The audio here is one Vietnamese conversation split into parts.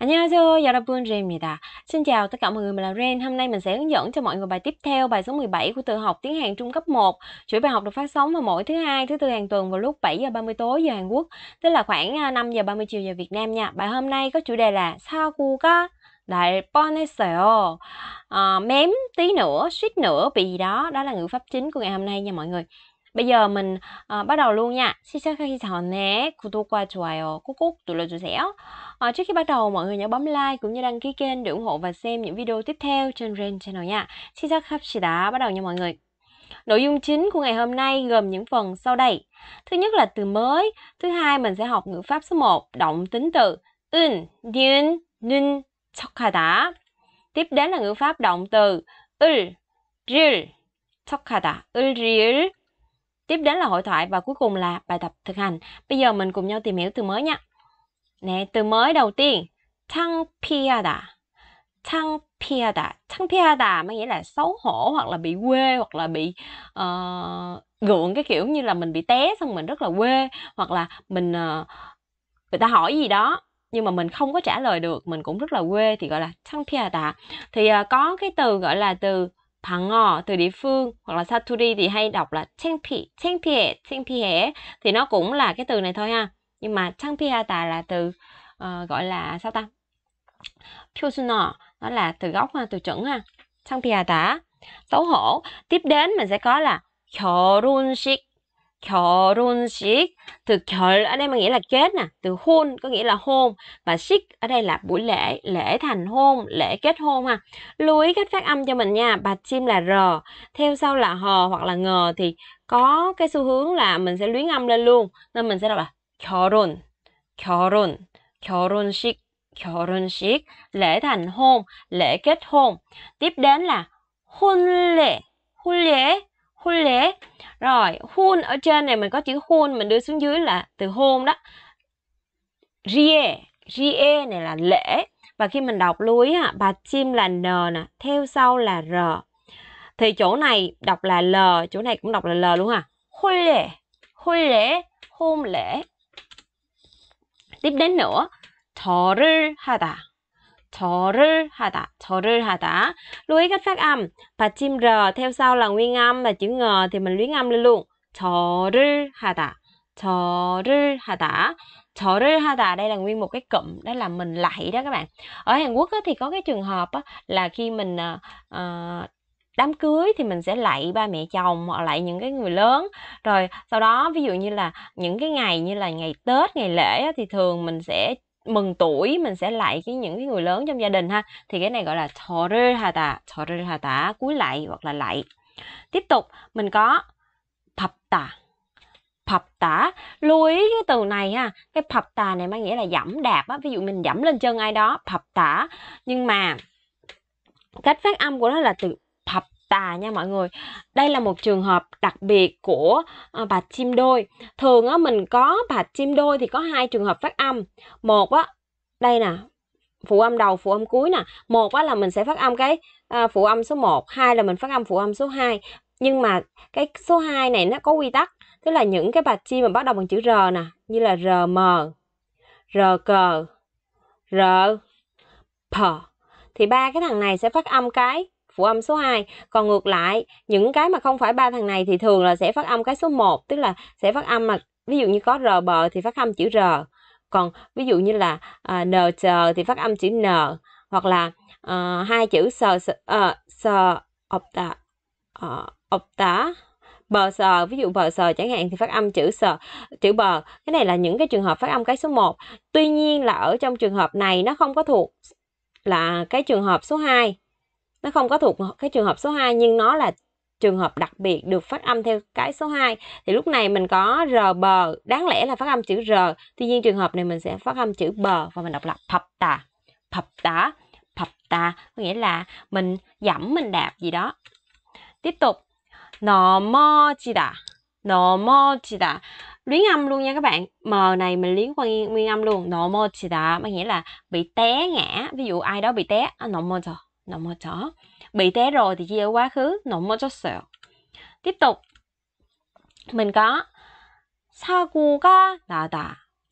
안녕하세요 여러분 Rain입니다 Xin chào tất cả mọi người, mình là Rain Hôm nay mình sẽ hướng dẫn cho mọi người bài tiếp theo Bài số 17 của tự học tiếng Hàn trung cấp 1 Chuỗi bài học được phát sóng vào mỗi thứ hai, thứ tư hàng tuần vào lúc 7 giờ 30 tối giờ Hàn Quốc Tức là khoảng 5 à, giờ 30 chiều giờ Việt Nam nha Bài hôm nay có chủ đề là 사고가 đại, 뻔했어요 à, Mém tí nữa, suýt nữa bị gì đó Đó là ngữ pháp chính của ngày hôm nay nha mọi người bây giờ mình uh, bắt đầu luôn nha. qua 시작하기 cúc 구독과 좋아요 꾹꾹 눌러주세요. Uh, trước khi bắt đầu, mọi người nhớ bấm like cũng như đăng ký kênh để ủng hộ và xem những video tiếp theo trên Ren Channel nha. 시작합시다. Bắt đầu nha mọi người. Nội dung chính của ngày hôm nay gồm những phần sau đây. Thứ nhất là từ mới, thứ hai mình sẽ học ngữ pháp số 1, động tính từ 은, chọc 는, 척하다. Tiếp đến là ngữ pháp động từ chọc 릴, 척하다, 을, 릴. Tiếp đến là hội thoại và cuối cùng là bài tập thực hành. Bây giờ mình cùng nhau tìm hiểu từ mới nha. Nè, từ mới đầu tiên, thăng thăng 창피하다. 창피하다. 창피하다 có nghĩa là xấu hổ hoặc là bị quê hoặc là bị uh, gượng cái kiểu như là mình bị té xong mình rất là quê hoặc là mình uh, người ta hỏi gì đó nhưng mà mình không có trả lời được, mình cũng rất là quê thì gọi là thăng 창피하다. Thì uh, có cái từ gọi là từ ngò từ địa phương hoặc là saturi thì hay đọc là 창피, 창피해, 창피해 thì nó cũng là cái từ này thôi ha. Nhưng mà 창피하다 là từ uh, gọi là sao ta? 표준어 nó là từ gốc ha, từ chuẩn ha. 창피하다 xấu hổ. Tiếp đến mình sẽ có là 결혼식 결혼식 từ 결 ở đây mà nghĩa là kết nè từ hôn có nghĩa là hôn và식 ở đây là buổi lễ lễ thành hôn lễ kết hôn ha lưu ý cách phát âm cho mình nha bạch chim là r theo sau là hờ hoặc là ngờ thì có cái xu hướng là mình sẽ luyến âm lên luôn nên mình sẽ đọc là 결혼 결혼 결혼식 결혼식 lễ thành hôn lễ kết hôn tiếp đến là hôn lễ hôn lễ hôn lễ rồi hôn ở trên này mình có chữ hôn mình đưa xuống dưới là từ hôn đó rie rie này là lễ và khi mình đọc lưu ý ha, bà chim là n nè theo sau là r thì chỗ này đọc là l chỗ này cũng đọc là l luôn ha hôn lễ hôn lễ hôn lễ tiếp đến nữa thọ rư ha ta 절을 하다, 절을 하다. Lưu ý cách phát âm. phát 받침 r theo sau là nguyên âm và chữ ngờ thì mình luyến âm lên luôn. 절을 하다, 절을 하다. 절을 하다 đây là nguyên một cái cụm đó là mình lạy đó các bạn. Ở Hàn Quốc thì có cái trường hợp là khi mình uh, đám cưới thì mình sẽ lạy ba mẹ chồng hoặc lạy những cái người lớn rồi sau đó ví dụ như là những cái ngày như là ngày tết ngày lễ thì thường mình sẽ mừng tuổi mình sẽ lại cái những cái người lớn trong gia đình ha thì cái này gọi là torerhata torerhata cuối lại hoặc là lại tiếp tục mình có papta papta lưu ý cái từ này ha cái papta này mang nghĩa là dẫm đạp á ví dụ mình dẫm lên chân ai đó papta nhưng mà cách phát âm của nó là từ tà nha mọi người đây là một trường hợp đặc biệt của ờ, bà chim đôi thường á mình có bà chim đôi thì có hai trường hợp phát âm một á đây nè phụ âm đầu phụ âm cuối nè một á là mình sẽ phát âm cái ờ, phụ âm số 1 hai là mình phát âm phụ âm số 2 nhưng mà cái số 2 này nó có quy tắc tức là những cái bà chim mà bắt đầu bằng chữ r nè như là rm rg r p thì ba cái thằng này sẽ phát âm cái phụ âm số 2. Còn ngược lại, những cái mà không phải ba thằng này thì thường là sẽ phát âm cái số 1, tức là sẽ phát âm mà ví dụ như có r bờ thì phát âm chữ r. Còn ví dụ như là à, n chờ thì phát âm chữ n hoặc là à, hai chữ sờ sờ sờ ọc tà ọc tả, bờ sờ ví dụ bờ sờ chẳng hạn thì phát âm chữ sờ chữ bờ cái này là những cái trường hợp phát âm cái số 1 tuy nhiên là ở trong trường hợp này nó không có thuộc là cái trường hợp số 2 nó không có thuộc cái trường hợp số 2 nhưng nó là trường hợp đặc biệt được phát âm theo cái số 2 thì lúc này mình có r b đáng lẽ là phát âm chữ r tuy nhiên trường hợp này mình sẽ phát âm chữ b và mình đọc là phập tà phập tà phập tà có nghĩa là mình giảm mình đạp gì đó tiếp tục nò mo chi đà nò mo chi đà luyến âm luôn nha các bạn m này mình luyến qua nguyên, âm luôn nò mo chi đà có nghĩa là bị té ngã ví dụ ai đó bị té à, nò mo 넘어져. bị té rồi thì chia quá khứ 넘어졌어요. Tiếp tục. Mình có 사고가 나다.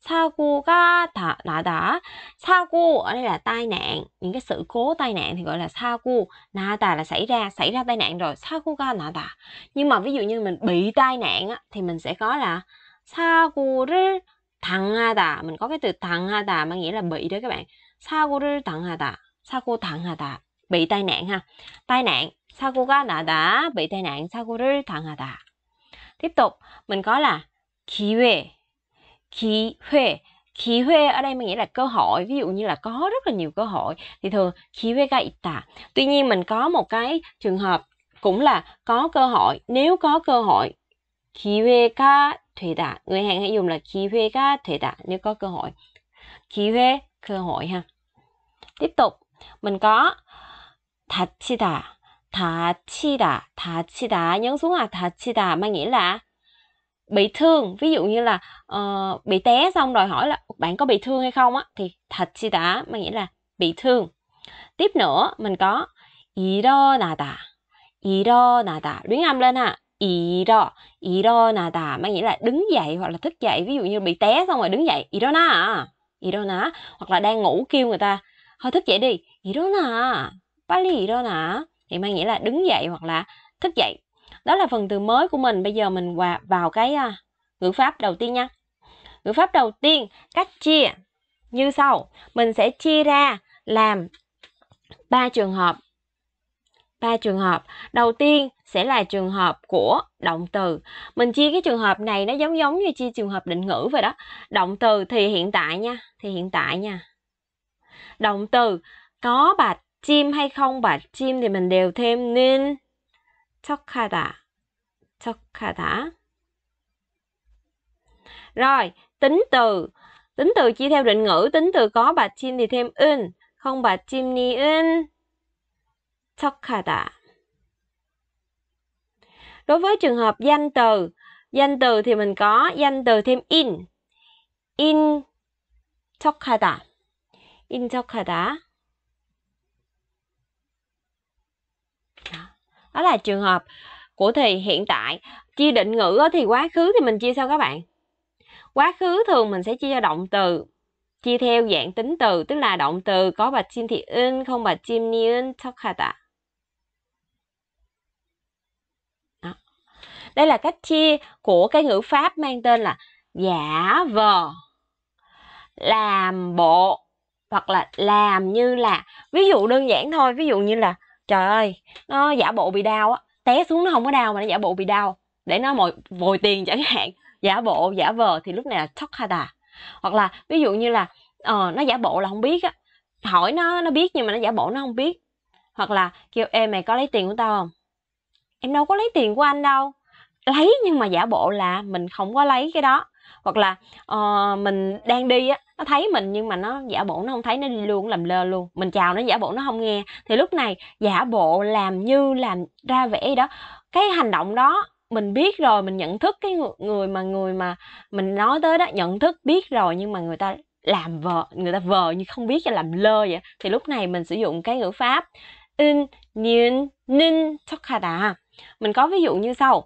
사고가 다, 나다. 사고 ở đây là tai nạn, những cái sự cố tai nạn thì gọi là 사고. 나다 là xảy ra, xảy ra tai nạn rồi, 사고가 나다. Nhưng mà ví dụ như mình bị tai nạn á, thì mình sẽ có là 사고를 당하다. Mình có cái từ 당하다 mà nghĩa là bị đó các bạn. 사고를 당하다. 사고 당하다 bị tai nạn ha. Tai nạn, 사고가 나다, bị tai nạn, 사고를 당하다. Tiếp tục, mình có là 기회, 기회. Khí huê ở đây mình nghĩa là cơ hội, ví dụ như là có rất là nhiều cơ hội thì thường khí huê ga itta. Tuy nhiên mình có một cái trường hợp cũng là có cơ hội, nếu có cơ hội khí huê ga thuê đà. Người Hàn hay dùng là khí huê ga thuê đà nếu có cơ hội. Khí huê cơ hội ha. Tiếp tục, mình có 다치다, 다치다, 다치다. Nhấn xuống à, 다치다 mang nghĩa là bị thương. Ví dụ như là uh, bị té xong rồi hỏi là bạn có bị thương hay không á thì 다치다 mang nghĩa là bị thương. Tiếp nữa mình có 일어나다, 일어나다. Luyến âm lên ha. 일어, 일어나다 mang nghĩa là đứng dậy hoặc là thức dậy. Ví dụ như bị té xong rồi đứng dậy, 일어나. 일어나 hoặc là đang ngủ kêu người ta thôi thức dậy đi, 일어나. 빨리 일어나 thì mang nghĩa là đứng dậy hoặc là thức dậy đó là phần từ mới của mình bây giờ mình vào cái à, ngữ pháp đầu tiên nha ngữ pháp đầu tiên cách chia như sau mình sẽ chia ra làm ba trường hợp ba trường hợp đầu tiên sẽ là trường hợp của động từ mình chia cái trường hợp này nó giống giống như chia trường hợp định ngữ vậy đó động từ thì hiện tại nha thì hiện tại nha động từ có bạch chim hay không bạch chim thì mình đều thêm nên 척하다, 척하다. Rồi, tính từ. Tính từ chia theo định ngữ, tính từ có bạch chim thì thêm in không bạch chim ni 은. 척하다. Đối với trường hợp danh từ, danh từ thì mình có danh từ thêm in. in 척하다. in 척하다. đó là trường hợp của thì hiện tại chia định ngữ thì quá khứ thì mình chia sao các bạn quá khứ thường mình sẽ chia cho động từ chia theo dạng tính từ tức là động từ có bạch chim thì in không bạch chim ni in tokata đây là cách chia của cái ngữ pháp mang tên là giả vờ làm bộ hoặc là làm như là ví dụ đơn giản thôi ví dụ như là trời ơi nó giả bộ bị đau á té xuống nó không có đau mà nó giả bộ bị đau để nó mồi vòi tiền chẳng hạn giả bộ giả vờ thì lúc này là thóc ha tà hoặc là ví dụ như là ờ, nó giả bộ là không biết á hỏi nó nó biết nhưng mà nó giả bộ nó không biết hoặc là kêu em mày có lấy tiền của tao không em đâu có lấy tiền của anh đâu lấy nhưng mà giả bộ là mình không có lấy cái đó hoặc là uh, mình đang đi á nó thấy mình nhưng mà nó giả bộ nó không thấy nó đi luôn làm lơ luôn mình chào nó giả bộ nó không nghe thì lúc này giả bộ làm như làm ra vẻ đó cái hành động đó mình biết rồi mình nhận thức cái người mà người mà mình nói tới đó nhận thức biết rồi nhưng mà người ta làm vợ người ta vờ như không biết cho làm lơ vậy thì lúc này mình sử dụng cái ngữ pháp in nien nin mình có ví dụ như sau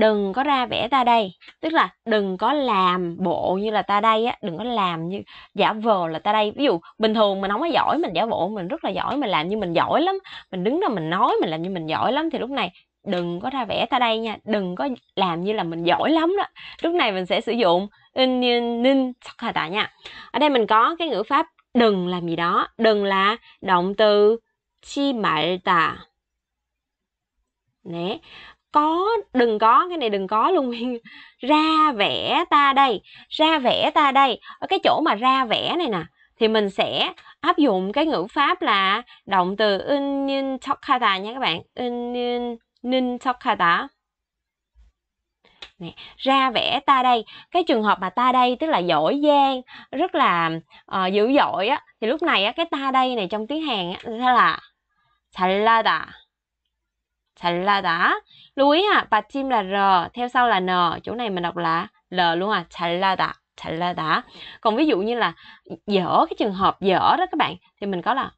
đừng có ra vẽ ta đây tức là đừng có làm bộ như là ta đây á đừng có làm như giả vờ là ta đây ví dụ bình thường mình không có giỏi mình giả bộ mình rất là giỏi mình làm như mình giỏi lắm mình đứng đó mình nói mình làm như mình giỏi lắm thì lúc này đừng có ra vẽ ta đây nha đừng có làm như là mình giỏi lắm đó lúc này mình sẽ sử dụng in ninh sakata nha ở đây mình có cái ngữ pháp đừng làm gì đó đừng là động từ chi 말다 네 có đừng có cái này đừng có luôn ra vẽ ta đây ra vẽ ta đây ở cái chỗ mà ra vẽ này nè thì mình sẽ áp dụng cái ngữ pháp là động từ in nin tokata nha các bạn in nin nin tokata Nè, ra vẽ ta đây cái trường hợp mà ta đây tức là giỏi giang rất là uh, dữ dội á thì lúc này á cái ta đây này trong tiếng hàn á sẽ là salada 잘나다. 루이야, 받침 là r, theo sau là n, chỗ này mình đọc là l luôn à, 잘나다, 잘나다. Còn ví dụ như là dở, cái trường hợp dở đó các bạn, thì mình có là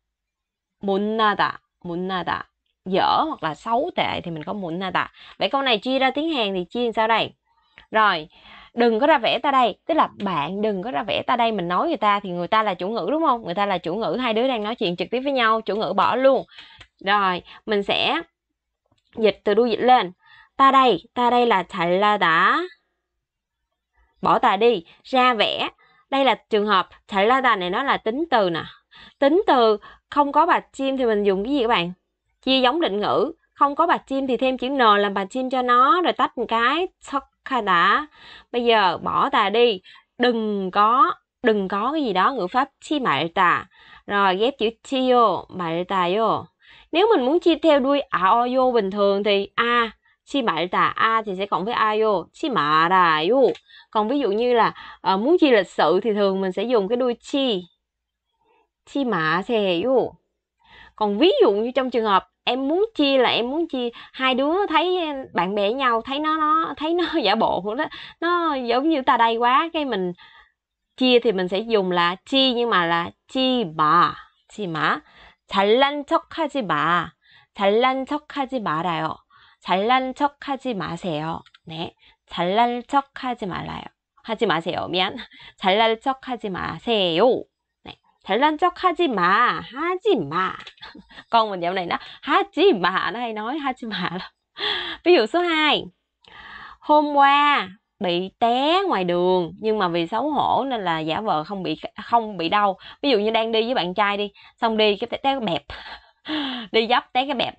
못나다, 못나다. Dở hoặc là xấu tệ thì mình có 못나다. Vậy câu này chia ra tiếng Hàn thì chia sao đây? Rồi, đừng có ra vẽ ta đây, tức là bạn đừng có ra vẽ ta đây mình nói người ta thì người ta là chủ ngữ đúng không? Người ta là chủ ngữ, hai đứa đang nói chuyện trực tiếp với nhau, chủ ngữ bỏ luôn. Rồi, mình sẽ dịch từ đuôi dịch lên. Ta đây, ta đây là thầy la đã. Bỏ tà đi, ra vẽ. Đây là trường hợp thầy la đà này nó là tính từ nè. Tính từ không có bạch chim thì mình dùng cái gì các bạn? Chia giống định ngữ. Không có bạch chim thì thêm chữ N làm bạch chim cho nó rồi tách một cái. Sắc đã. Bây giờ bỏ tà đi. Đừng có, đừng có cái gì đó ngữ pháp chi mại tà. Rồi ghép chữ chi vô, mại tà vô. Nếu mình muốn chia theo đuôi a à, o aoyo bình thường thì a shimarita a thì sẽ cộng với a ayo shimarayo. Còn ví dụ như là uh, muốn chia lịch sự thì thường mình sẽ dùng cái đuôi chi shimaseyo. Còn ví dụ như trong trường hợp em muốn chia là em muốn chia hai đứa thấy bạn bè nhau thấy nó nó thấy nó giả bộ đó nó giống như ta đây quá cái mình chia thì mình sẽ dùng là chi nhưng mà là chi bà chi mã 잘난 척하지 마. 잘난 척하지 말아요. 잘난 척하지 마세요. 네, 잘난 척하지 말아요. 하지 마세요. 미안. 잘난 척하지 마세요. 네, 잘난 척하지 마. 하지 마. Con mình 하지 마. Nó h a 하지 마. 비 í d 하이홈 2. h bị té ngoài đường nhưng mà vì xấu hổ nên là giả vờ không bị không bị đau ví dụ như đang đi với bạn trai đi xong đi cái té cái bẹp đi dấp té cái bẹp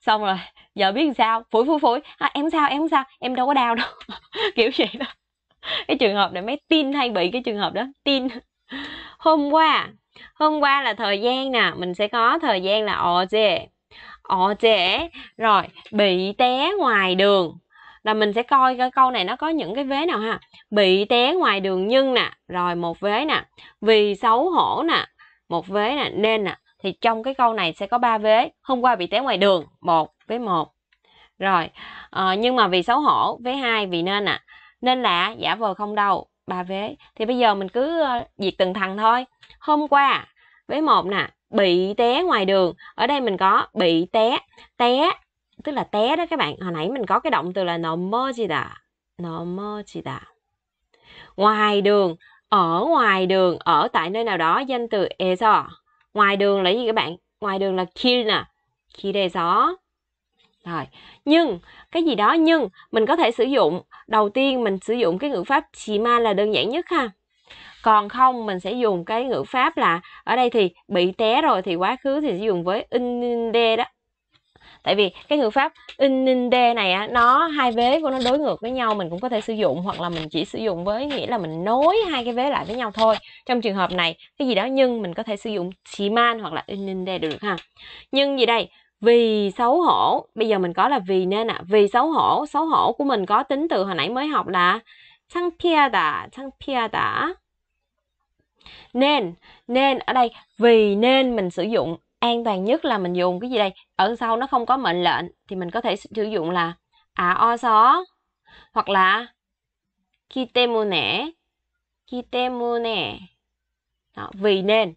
xong rồi giờ biết sao phủi phủi phủi à, em sao em sao em đâu có đau đâu kiểu vậy đó cái trường hợp này mấy tin hay bị cái trường hợp đó tin hôm qua hôm qua là thời gian nè mình sẽ có thời gian là ồ dễ ồ dễ rồi bị té ngoài đường là mình sẽ coi cái câu này nó có những cái vế nào ha bị té ngoài đường nhưng nè rồi một vế nè vì xấu hổ nè một vế nè nên nè thì trong cái câu này sẽ có ba vế hôm qua bị té ngoài đường một với một rồi à, nhưng mà vì xấu hổ vế hai vì nên nè nên là giả vờ không đâu ba vế thì bây giờ mình cứ ờ, diệt từng thằng thôi hôm qua vế một nè bị té ngoài đường ở đây mình có bị té té tức là té đó các bạn hồi nãy mình có cái động từ là nomojida nomojida ngoài đường ở ngoài đường ở tại nơi nào đó danh từ eso ngoài đường là gì các bạn ngoài đường là kirna kireso rồi nhưng cái gì đó nhưng mình có thể sử dụng đầu tiên mình sử dụng cái ngữ pháp chima là đơn giản nhất ha còn không mình sẽ dùng cái ngữ pháp là ở đây thì bị té rồi thì quá khứ thì sử dụng với inde đó tại vì cái ngữ pháp in in de này á nó hai vế của nó đối ngược với nhau mình cũng có thể sử dụng hoặc là mình chỉ sử dụng với nghĩa là mình nối hai cái vế lại với nhau thôi trong trường hợp này cái gì đó nhưng mình có thể sử dụng chỉ man hoặc là in in de được ha nhưng gì đây vì xấu hổ bây giờ mình có là vì nên ạ à. vì xấu hổ xấu hổ của mình có tính từ hồi nãy mới học là sang pia đã sang pia đã nên nên ở đây vì nên mình sử dụng an toàn nhất là mình dùng cái gì đây ở sau nó không có mệnh lệnh thì mình có thể sử dụng là à o gió hoặc là khi ki temune ki temune Đó, vì nên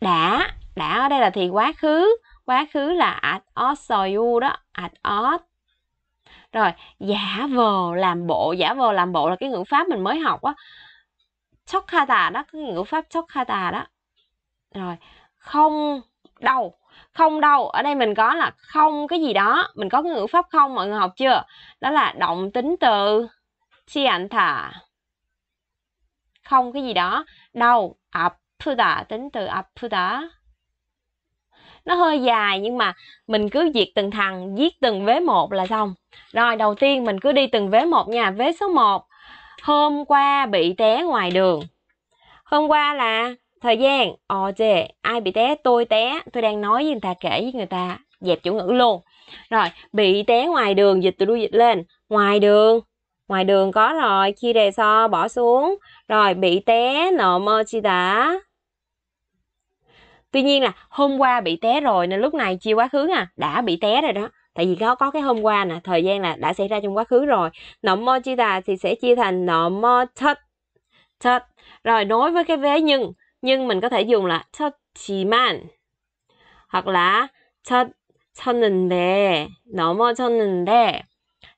đã đã ở đây là thì quá khứ quá khứ là at osoyu đó at os rồi giả vờ làm bộ giả vờ làm bộ là cái ngữ pháp mình mới học á chokata đó cái ngữ pháp chokata đó rồi không đâu không đâu ở đây mình có là không cái gì đó mình có cái ngữ pháp không mọi người học chưa đó là động tính từ chi ảnh thả không cái gì đó đâu ập đã tính từ ập đã nó hơi dài nhưng mà mình cứ diệt từng thằng viết từng vế một là xong rồi đầu tiên mình cứ đi từng vế một nha vế số 1 hôm qua bị té ngoài đường hôm qua là thời gian 어제 ai bị té tôi té tôi đang nói với người ta kể với người ta dẹp chủ ngữ luôn rồi bị té ngoài đường dịch từ đuôi dịch lên ngoài đường ngoài đường có rồi khi đề so bỏ xuống rồi bị té nọ mơ chi đã tuy nhiên là hôm qua bị té rồi nên lúc này chia quá khứ à đã bị té rồi đó tại vì có có cái hôm qua nè thời gian là đã xảy ra trong quá khứ rồi nọ mơ chi đà thì sẽ chia thành nọ mơ thất thất rồi nối với cái vế nhưng nhưng mình có thể dùng là 쳤지만 hoặc là 쳤 쳤는데 넘어졌는데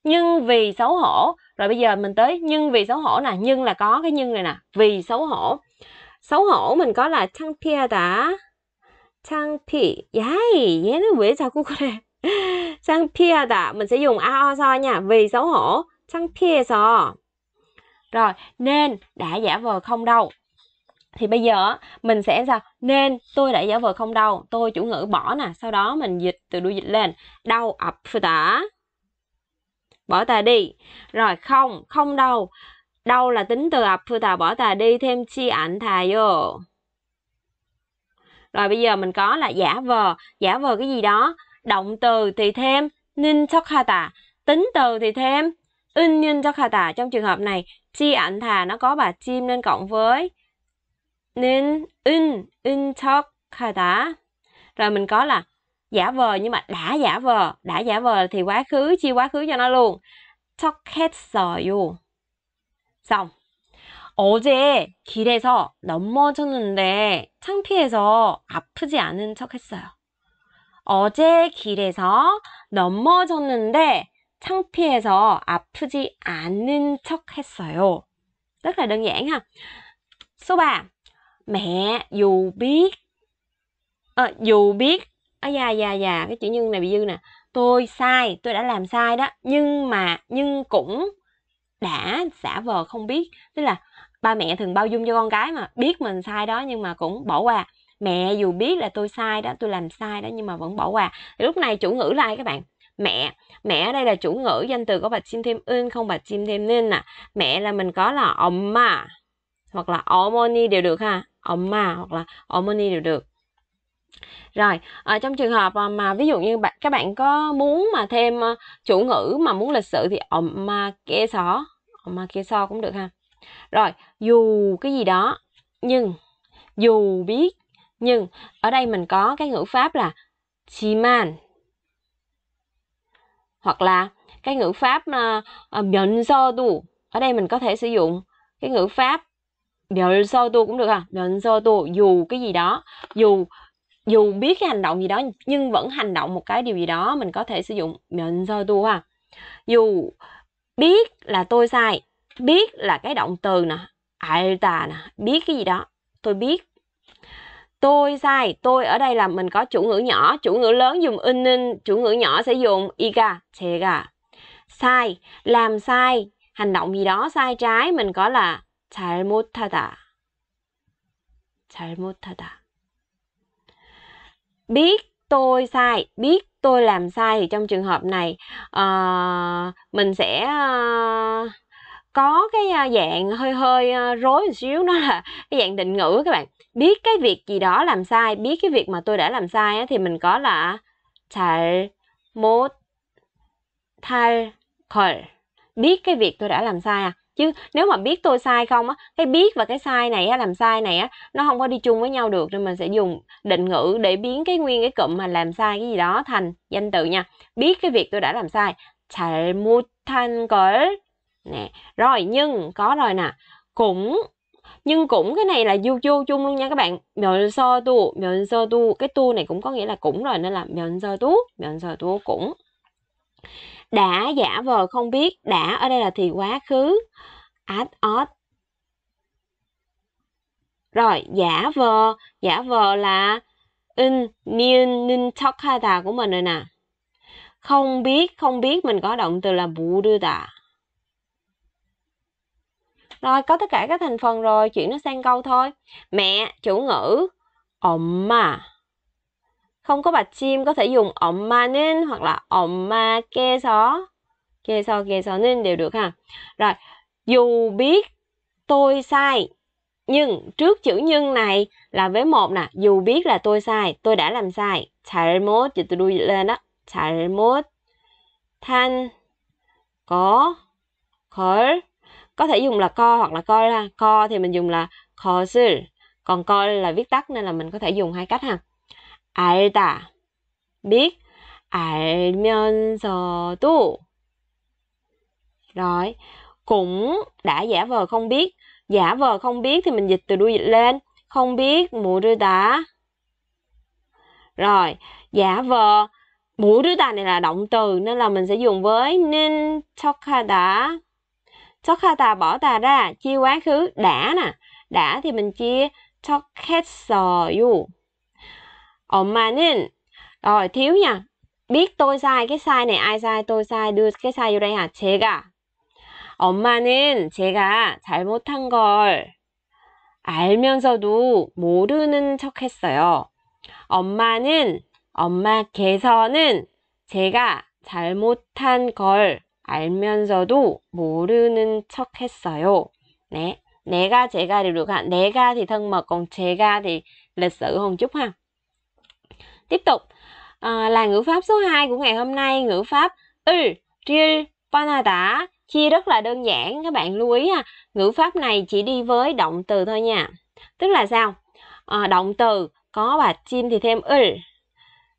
nhưng vì xấu hổ rồi bây giờ mình tới nhưng vì xấu hổ nè nhưng là có cái nhưng này nè vì xấu hổ xấu hổ mình có là 창피하다 창피 야이 얘는 왜 자꾸 그래 창피하다 mình sẽ dùng ao so nha vì xấu hổ so rồi nên đã giả vờ không đâu thì bây giờ mình sẽ sao nên tôi đã giả vờ không đau tôi chủ ngữ bỏ nè sau đó mình dịch từ đuôi dịch lên đau ập phu tả bỏ tà đi rồi không không đau đau là tính từ ập phu tà bỏ tà đi thêm chi ảnh thà vô rồi bây giờ mình có là giả vờ giả vờ cái gì đó động từ thì thêm ninh tà tính từ thì thêm in ninh tà trong trường hợp này chi ảnh thà nó có bà chim nên cộng với 는 은, 은 척 하다. Rồi mình có là giả vờ nhưng mà đã giả vờ, đã giả vờ thì quá khứ chia quá khứ cho nó luôn. 척했어요. xong. 어제 길에서 넘어졌는데 창피해서 아프지 않은 척했어요. 어제 길에서 넘어졌는데 창피해서 아프지 않은 척했어요. rất là đơn giản ha. Số 3. mẹ dù biết à, dù biết à, già dạ, già dạ, dạ cái chữ nhưng này bị dư nè tôi sai tôi đã làm sai đó nhưng mà nhưng cũng đã giả vờ không biết tức là ba mẹ thường bao dung cho con cái mà biết mình sai đó nhưng mà cũng bỏ qua mẹ dù biết là tôi sai đó tôi làm sai đó nhưng mà vẫn bỏ qua thì lúc này chủ ngữ là ai các bạn mẹ mẹ ở đây là chủ ngữ danh từ có bạch chim thêm ưn không bạch chim thêm nên nè mẹ là mình có là 엄마 hoặc là 어머니 đều được ha mà hoặc là 어머니 đều được rồi à, trong trường hợp ờ, mà ví dụ như bạn các bạn có muốn mà thêm ờ, chủ ngữ mà muốn lịch sự thì mà kê 엄마 mà kê 깨서 cũng được ha rồi dù cái gì đó nhưng dù biết nhưng ở đây mình có cái ngữ pháp là 지만 hoặc là cái ngữ pháp nhận do tu. ở đây mình có thể sử dụng cái ngữ pháp 면서도 cũng được à 면서도 dù cái gì đó dù dù biết cái hành động gì đó nhưng vẫn hành động một cái điều gì đó mình có thể sử dụng 면서도 ha dù biết là tôi sai biết là cái động từ nè 알다 nè biết cái gì đó tôi biết tôi sai tôi ở đây là mình có chủ ngữ nhỏ chủ ngữ lớn dùng in ninh chủ ngữ nhỏ sẽ dùng iga 제가 sai làm sai hành động gì đó sai trái mình có là 잘못하다. 잘못하다. Biết tôi sai, biết tôi làm sai thì trong trường hợp này uh, mình sẽ uh, có cái uh, dạng hơi hơi uh, rối một xíu nó là cái dạng định ngữ các bạn. Biết cái việc gì đó làm sai, biết cái việc mà tôi đã làm sai thì mình có là 잘못할 걸. Biết cái việc tôi đã làm sai à? chứ nếu mà biết tôi sai không á cái biết và cái sai này á làm sai này á nó không có đi chung với nhau được nên mình sẽ dùng định ngữ để biến cái nguyên cái cụm mà làm sai cái gì đó thành danh từ nha biết cái việc tôi đã làm sai 잘못한 걸 nè rồi nhưng có rồi nè cũng nhưng cũng cái này là vô vô chung luôn nha các bạn miệng so tu miệng so tu cái tu này cũng có nghĩa là cũng rồi nên là miệng so tu miệng so tu cũng đã giả vờ không biết, đã ở đây là thì quá khứ, at odd. Rồi, giả vờ, giả vờ là in, niên, nin, tokata của mình rồi nè. Không biết, không biết mình có động từ là bù đưa tà. Rồi, có tất cả các thành phần rồi, chuyển nó sang câu thôi. Mẹ, chủ ngữ, 엄마. Không có bạch chim có thể dùng 엄마는 hoặc là 엄마께서 kê nên đều được ha. Rồi, dù biết tôi sai nhưng trước chữ nhưng này là với một nè, dù biết là tôi sai, tôi đã làm sai. mốt thì tôi đuôi lên đó. mốt than có khởi có thể dùng là co hoặc là co ra co thì mình dùng là khó xử còn co là viết tắt nên là mình có thể dùng hai cách ha 알다. biết 알면서도 rồi cũng đã giả vờ không biết giả vờ không biết thì mình dịch từ đuôi dịch lên không biết mụ rư tả rồi giả vờ mụ rư tả này là động từ nên là mình sẽ dùng với nên đã chokada chokada bỏ ta ra chia quá khứ đã nè đã thì mình chia choketsoyu 엄마는 rồi thiếu nha biết tôi sai cái sai này ai sai tôi sai đưa cái sai vô đây hả 제가 엄마는 제가 잘못한 걸 알면서도 모르는 척 했어요. 엄마는 엄마께서는 제가 잘못한 걸 알면서도 모르는 척 했어요. 네. 내가 제가리로 가 내가 thì thân mật còn 제가 thì lịch sự hơn chút ha. Tiếp tục à, là ngữ pháp số 2 của ngày hôm nay, ngữ pháp ư, ril, panada, chia rất là đơn giản các bạn lưu ý ha. Ngữ pháp này chỉ đi với động từ thôi nha. Tức là sao? À, động từ có bà chim thì thêm ư,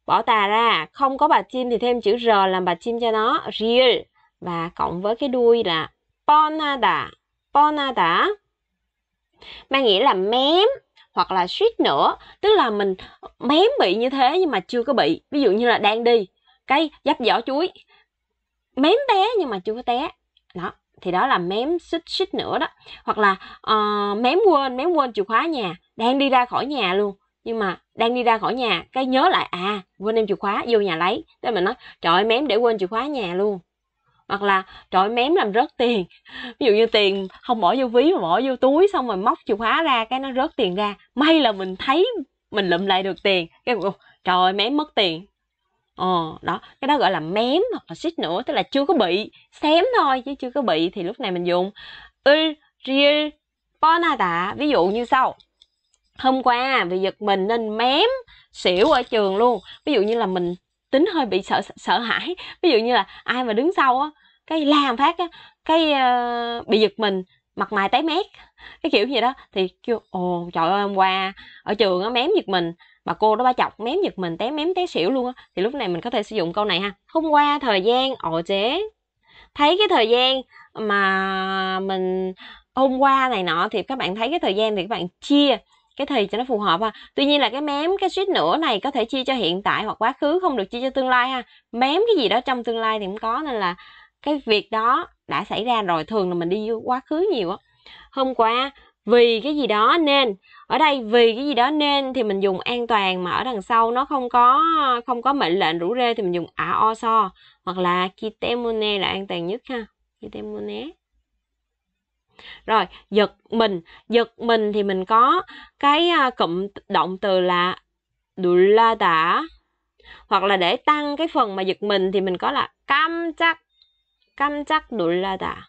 bỏ tà ra, không có bà chim thì thêm chữ r làm bà chim cho nó, ril và cộng với cái đuôi là panada, panada mang nghĩa là mém hoặc là suýt nữa tức là mình mém bị như thế nhưng mà chưa có bị ví dụ như là đang đi cái dắp vỏ chuối mém té nhưng mà chưa có té đó thì đó là mém xích xích nữa đó hoặc là uh, mém quên mém quên chìa khóa nhà đang đi ra khỏi nhà luôn nhưng mà đang đi ra khỏi nhà cái nhớ lại à quên em chìa khóa vô nhà lấy thế mình nói trời ơi mém để quên chìa khóa nhà luôn hoặc là trời mém làm rớt tiền ví dụ như tiền không bỏ vô ví mà bỏ vô túi xong rồi móc chìa khóa ra cái nó rớt tiền ra may là mình thấy mình lụm lại được tiền cái trời ơi, mém mất tiền ờ đó cái đó gọi là mém hoặc là xích nữa tức là chưa có bị xém thôi chứ chưa có bị thì lúc này mình dùng ul ví dụ như sau hôm qua vì giật mình nên mém xỉu ở trường luôn ví dụ như là mình tính hơi bị sợ sợ hãi ví dụ như là ai mà đứng sau á cái làm phát á cái uh, bị giật mình mặt mày tái mét cái kiểu gì đó thì kêu ồ trời ơi hôm qua ở trường á mém giật mình mà cô đó ba chọc mém giật mình té mém té xỉu luôn á thì lúc này mình có thể sử dụng câu này ha hôm qua thời gian ồ chế thấy cái thời gian mà mình hôm qua này nọ thì các bạn thấy cái thời gian thì các bạn chia cái thì cho nó phù hợp ha tuy nhiên là cái mém cái suýt nữa này có thể chia cho hiện tại hoặc quá khứ không được chia cho tương lai ha mém cái gì đó trong tương lai thì cũng có nên là cái việc đó đã xảy ra rồi thường là mình đi quá khứ nhiều á hôm qua vì cái gì đó nên ở đây vì cái gì đó nên thì mình dùng an toàn mà ở đằng sau nó không có không có mệnh lệnh rủ rê thì mình dùng a à o so hoặc là Kitemune là an toàn nhất ha Kitemune rồi, giật mình, giật mình thì mình có cái à, cụm động từ là la tả hoặc là để tăng cái phần mà giật mình thì mình có là cam chắc cam chắc la tả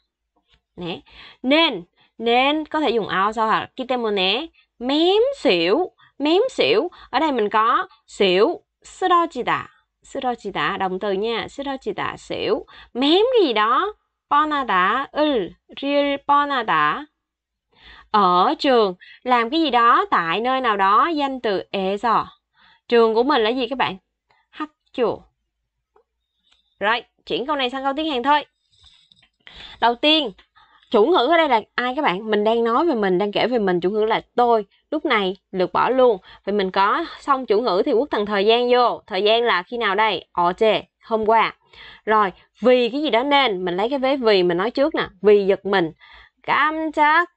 nè nên nên có thể dùng ao sau hoặc kitemone mém xỉu mém xỉu ở đây mình có xỉu sudochita sudochita động từ nha sudochita xỉu mém cái gì đó 뻔하다, 을, real 뻔하다. Ở trường, làm cái gì đó tại nơi nào đó danh từ 에서. Trường của mình là gì các bạn? chùa Right, chuyển câu này sang câu tiếng Hàn thôi. Đầu tiên, chủ ngữ ở đây là ai các bạn? Mình đang nói về mình, đang kể về mình, chủ ngữ là tôi. Lúc này lược bỏ luôn. vì mình có xong chủ ngữ thì quốc thần thời gian vô. Thời gian là khi nào đây? 어제, hôm qua rồi vì cái gì đó nên mình lấy cái vế vì mình nói trước nè vì giật mình cam chắc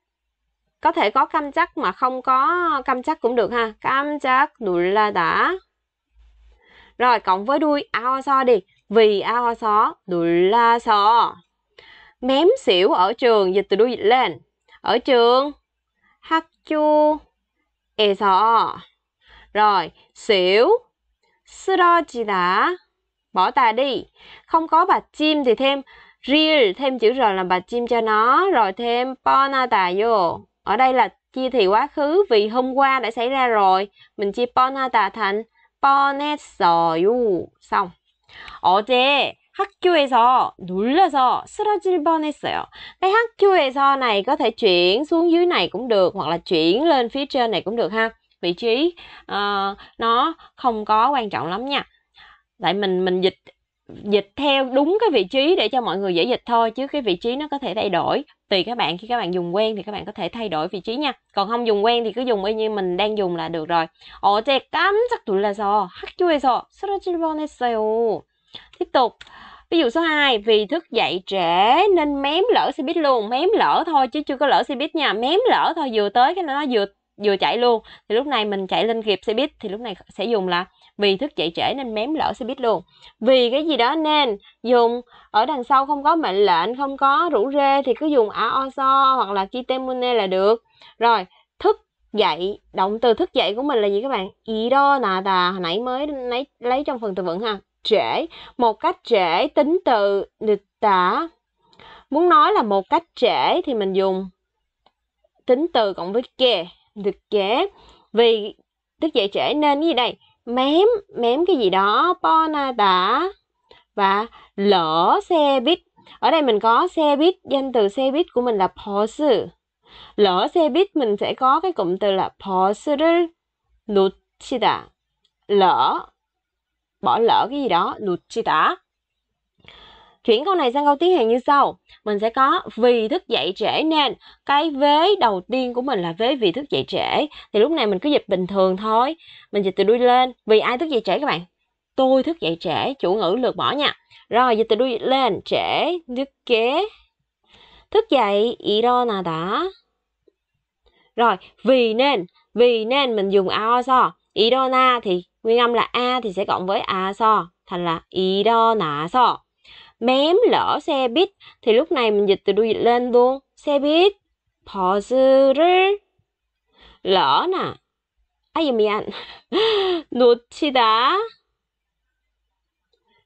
có thể có cam chắc mà không có cam chắc cũng được ha cam chắc đủ là đã rồi cộng với đuôi ao so đi vì ao so đủ là so mém xỉu ở trường dịch từ đuôi dịch lên ở trường hắc chu e so rồi xỉu 쓰러지다 bỏ tà đi không có bà chim thì thêm real thêm chữ r là bà chim cho nó rồi thêm ponata vô ở đây là chia thì quá khứ vì hôm qua đã xảy ra rồi mình chia ponata thành 뻔했어요. 썸. 어제 학교에서 놀라서 쓰러질 뻔했어요. Cái 학교에서 này có thể chuyển xuống dưới này cũng được hoặc là chuyển lên phía trên này cũng được ha. Vị trí uh, nó không có quan trọng lắm nha tại mình mình dịch dịch theo đúng cái vị trí để cho mọi người dễ dịch thôi chứ cái vị trí nó có thể thay đổi tùy các bạn khi các bạn dùng quen thì các bạn có thể thay đổi vị trí nha còn không dùng quen thì cứ dùng y như mình đang dùng là được rồi 어제 là 놀라서 hắc 쓰러질 뻔했어요 tiếp tục ví dụ số 2 vì thức dậy trễ nên mém lỡ xe buýt luôn mém lỡ thôi chứ chưa có lỡ xe buýt nha mém lỡ thôi vừa tới cái nó vừa vừa chạy luôn thì lúc này mình chạy lên kịp xe buýt thì lúc này sẽ dùng là vì thức dậy trễ nên mém lỡ xe buýt luôn vì cái gì đó nên dùng ở đằng sau không có mệnh lệnh không có rủ rê thì cứ dùng a o so hoặc là kitemune là được rồi thức dậy động từ thức dậy của mình là gì các bạn ý đó nà tà hồi nãy mới lấy lấy trong phần từ vựng ha trễ một cách trễ tính từ nịch tả muốn nói là một cách trễ thì mình dùng tính từ cộng với kề được trễ vì thức dậy trễ nên cái gì đây mém mém cái gì đó ponata và lỡ xe buýt ở đây mình có xe buýt danh từ xe buýt của mình là posu lỡ xe buýt mình sẽ có cái cụm từ là posu를 놓치다 lỡ bỏ lỡ cái gì đó 놓치다 Chuyển câu này sang câu tiếng Hàn như sau. Mình sẽ có vì thức dậy trễ nên cái vế đầu tiên của mình là vế vì thức dậy trễ. Thì lúc này mình cứ dịch bình thường thôi. Mình dịch từ đuôi lên. Vì ai thức dậy trễ các bạn? Tôi thức dậy trễ, chủ ngữ lược bỏ nha. Rồi dịch từ đuôi lên, trễ, nước kế. Thức dậy, đã Rồi, vì nên, vì nên mình dùng aoso. 일어나 thì nguyên âm là a thì sẽ cộng với aso thành là so mém lỡ xe buýt thì lúc này mình dịch từ đuôi dịch lên luôn xe buýt 버스를 러나 아이 미안 놓치다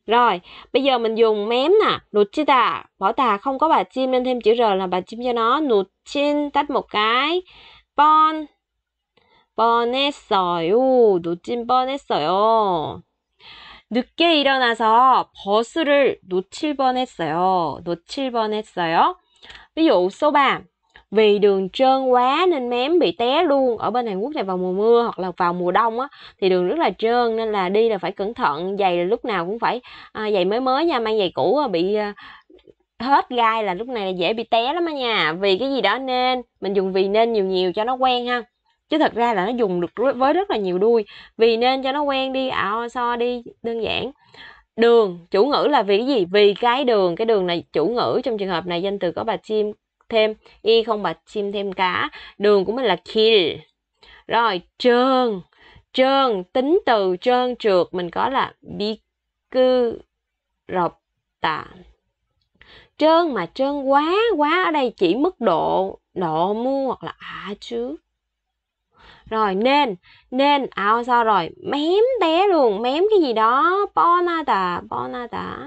rồi, bây giờ mình dùng mém nè, nụt chi tà, bỏ tà không có bà chim nên thêm chữ R là bà chim cho nó, nụt chin tách một cái, bon, bon sỏi rồi, nụt chin bon hết rồi. 늦게 일어나서 버스를 놓칠 뻔했어요. 놓칠 뻔했어요. Ví dụ số 3 vì đường trơn quá nên mém bị té luôn ở bên Hàn Quốc này vào mùa mưa hoặc là vào mùa đông á thì đường rất là trơn nên là đi là phải cẩn thận giày là lúc nào cũng phải à, giày mới mới nha mang giày cũ bị à, hết gai là lúc này là dễ bị té lắm á nha vì cái gì đó nên mình dùng vì nên nhiều nhiều cho nó quen ha chứ thật ra là nó dùng được với rất là nhiều đuôi vì nên cho nó quen đi ảo so đi đơn giản đường chủ ngữ là vì cái gì vì cái đường cái đường này chủ ngữ trong trường hợp này danh từ có bà chim thêm y không bà chim thêm cá đường của mình là kill rồi trơn trơn tính từ trơn trượt mình có là bi cư rọc tà trơn mà trơn quá quá ở đây chỉ mức độ độ mu hoặc là à chứ rồi nên, nên ao à, sao rồi, mém té luôn, mém cái gì đó, bonata, bonata.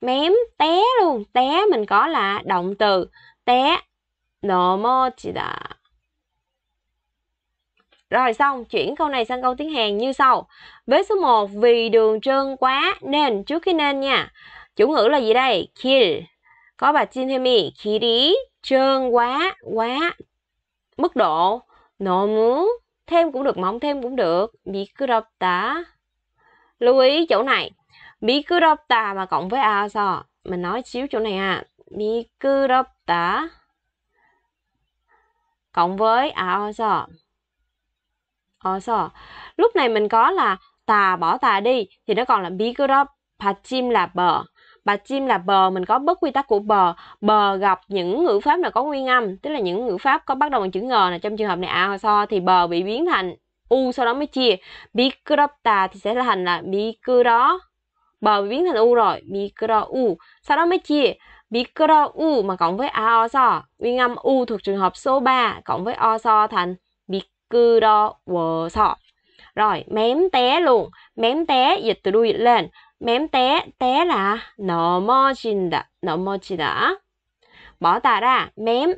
Mém té luôn, té mình có là động từ té. 넘어지다. Rồi xong, chuyển câu này sang câu tiếng Hàn như sau. Vế số 1, vì đường trơn quá nên, trước khi nên nha. Chủ ngữ là gì đây? Kill. Có bà Jin Hemi, 길이 trơn quá, quá. Mức độ 너무 thêm cũng được mong thêm cũng được 미끄럽다 lưu ý chỗ này 미끄럽다 mà cộng với a so mình nói xíu chỗ này ha à. 미끄럽다 cộng với a so a so lúc này mình có là tà bỏ tà đi thì nó còn là 미끄럽 받침 là bờ bà chim là bờ, mình có bất quy tắc của bờ. Bờ gặp những ngữ pháp nào có nguyên âm, tức là những ngữ pháp có bắt đầu bằng chữ ngờ này trong trường hợp này a hoặc so thì bờ bị biến thành u sau đó mới chia. Bikuropta thì sẽ thành là bikuro. Bờ bị biến thành u rồi, bikuro u. Sau đó mới chia bikuro u mà cộng với a so. Nguyên âm u thuộc trường hợp số 3 cộng với o so thành bikuro wo so. Rồi, mém té luôn. Mém té dịch từ đuôi dịch lên. 맴때 때라 넘어진다 넘어지다 bỏ tả ra mém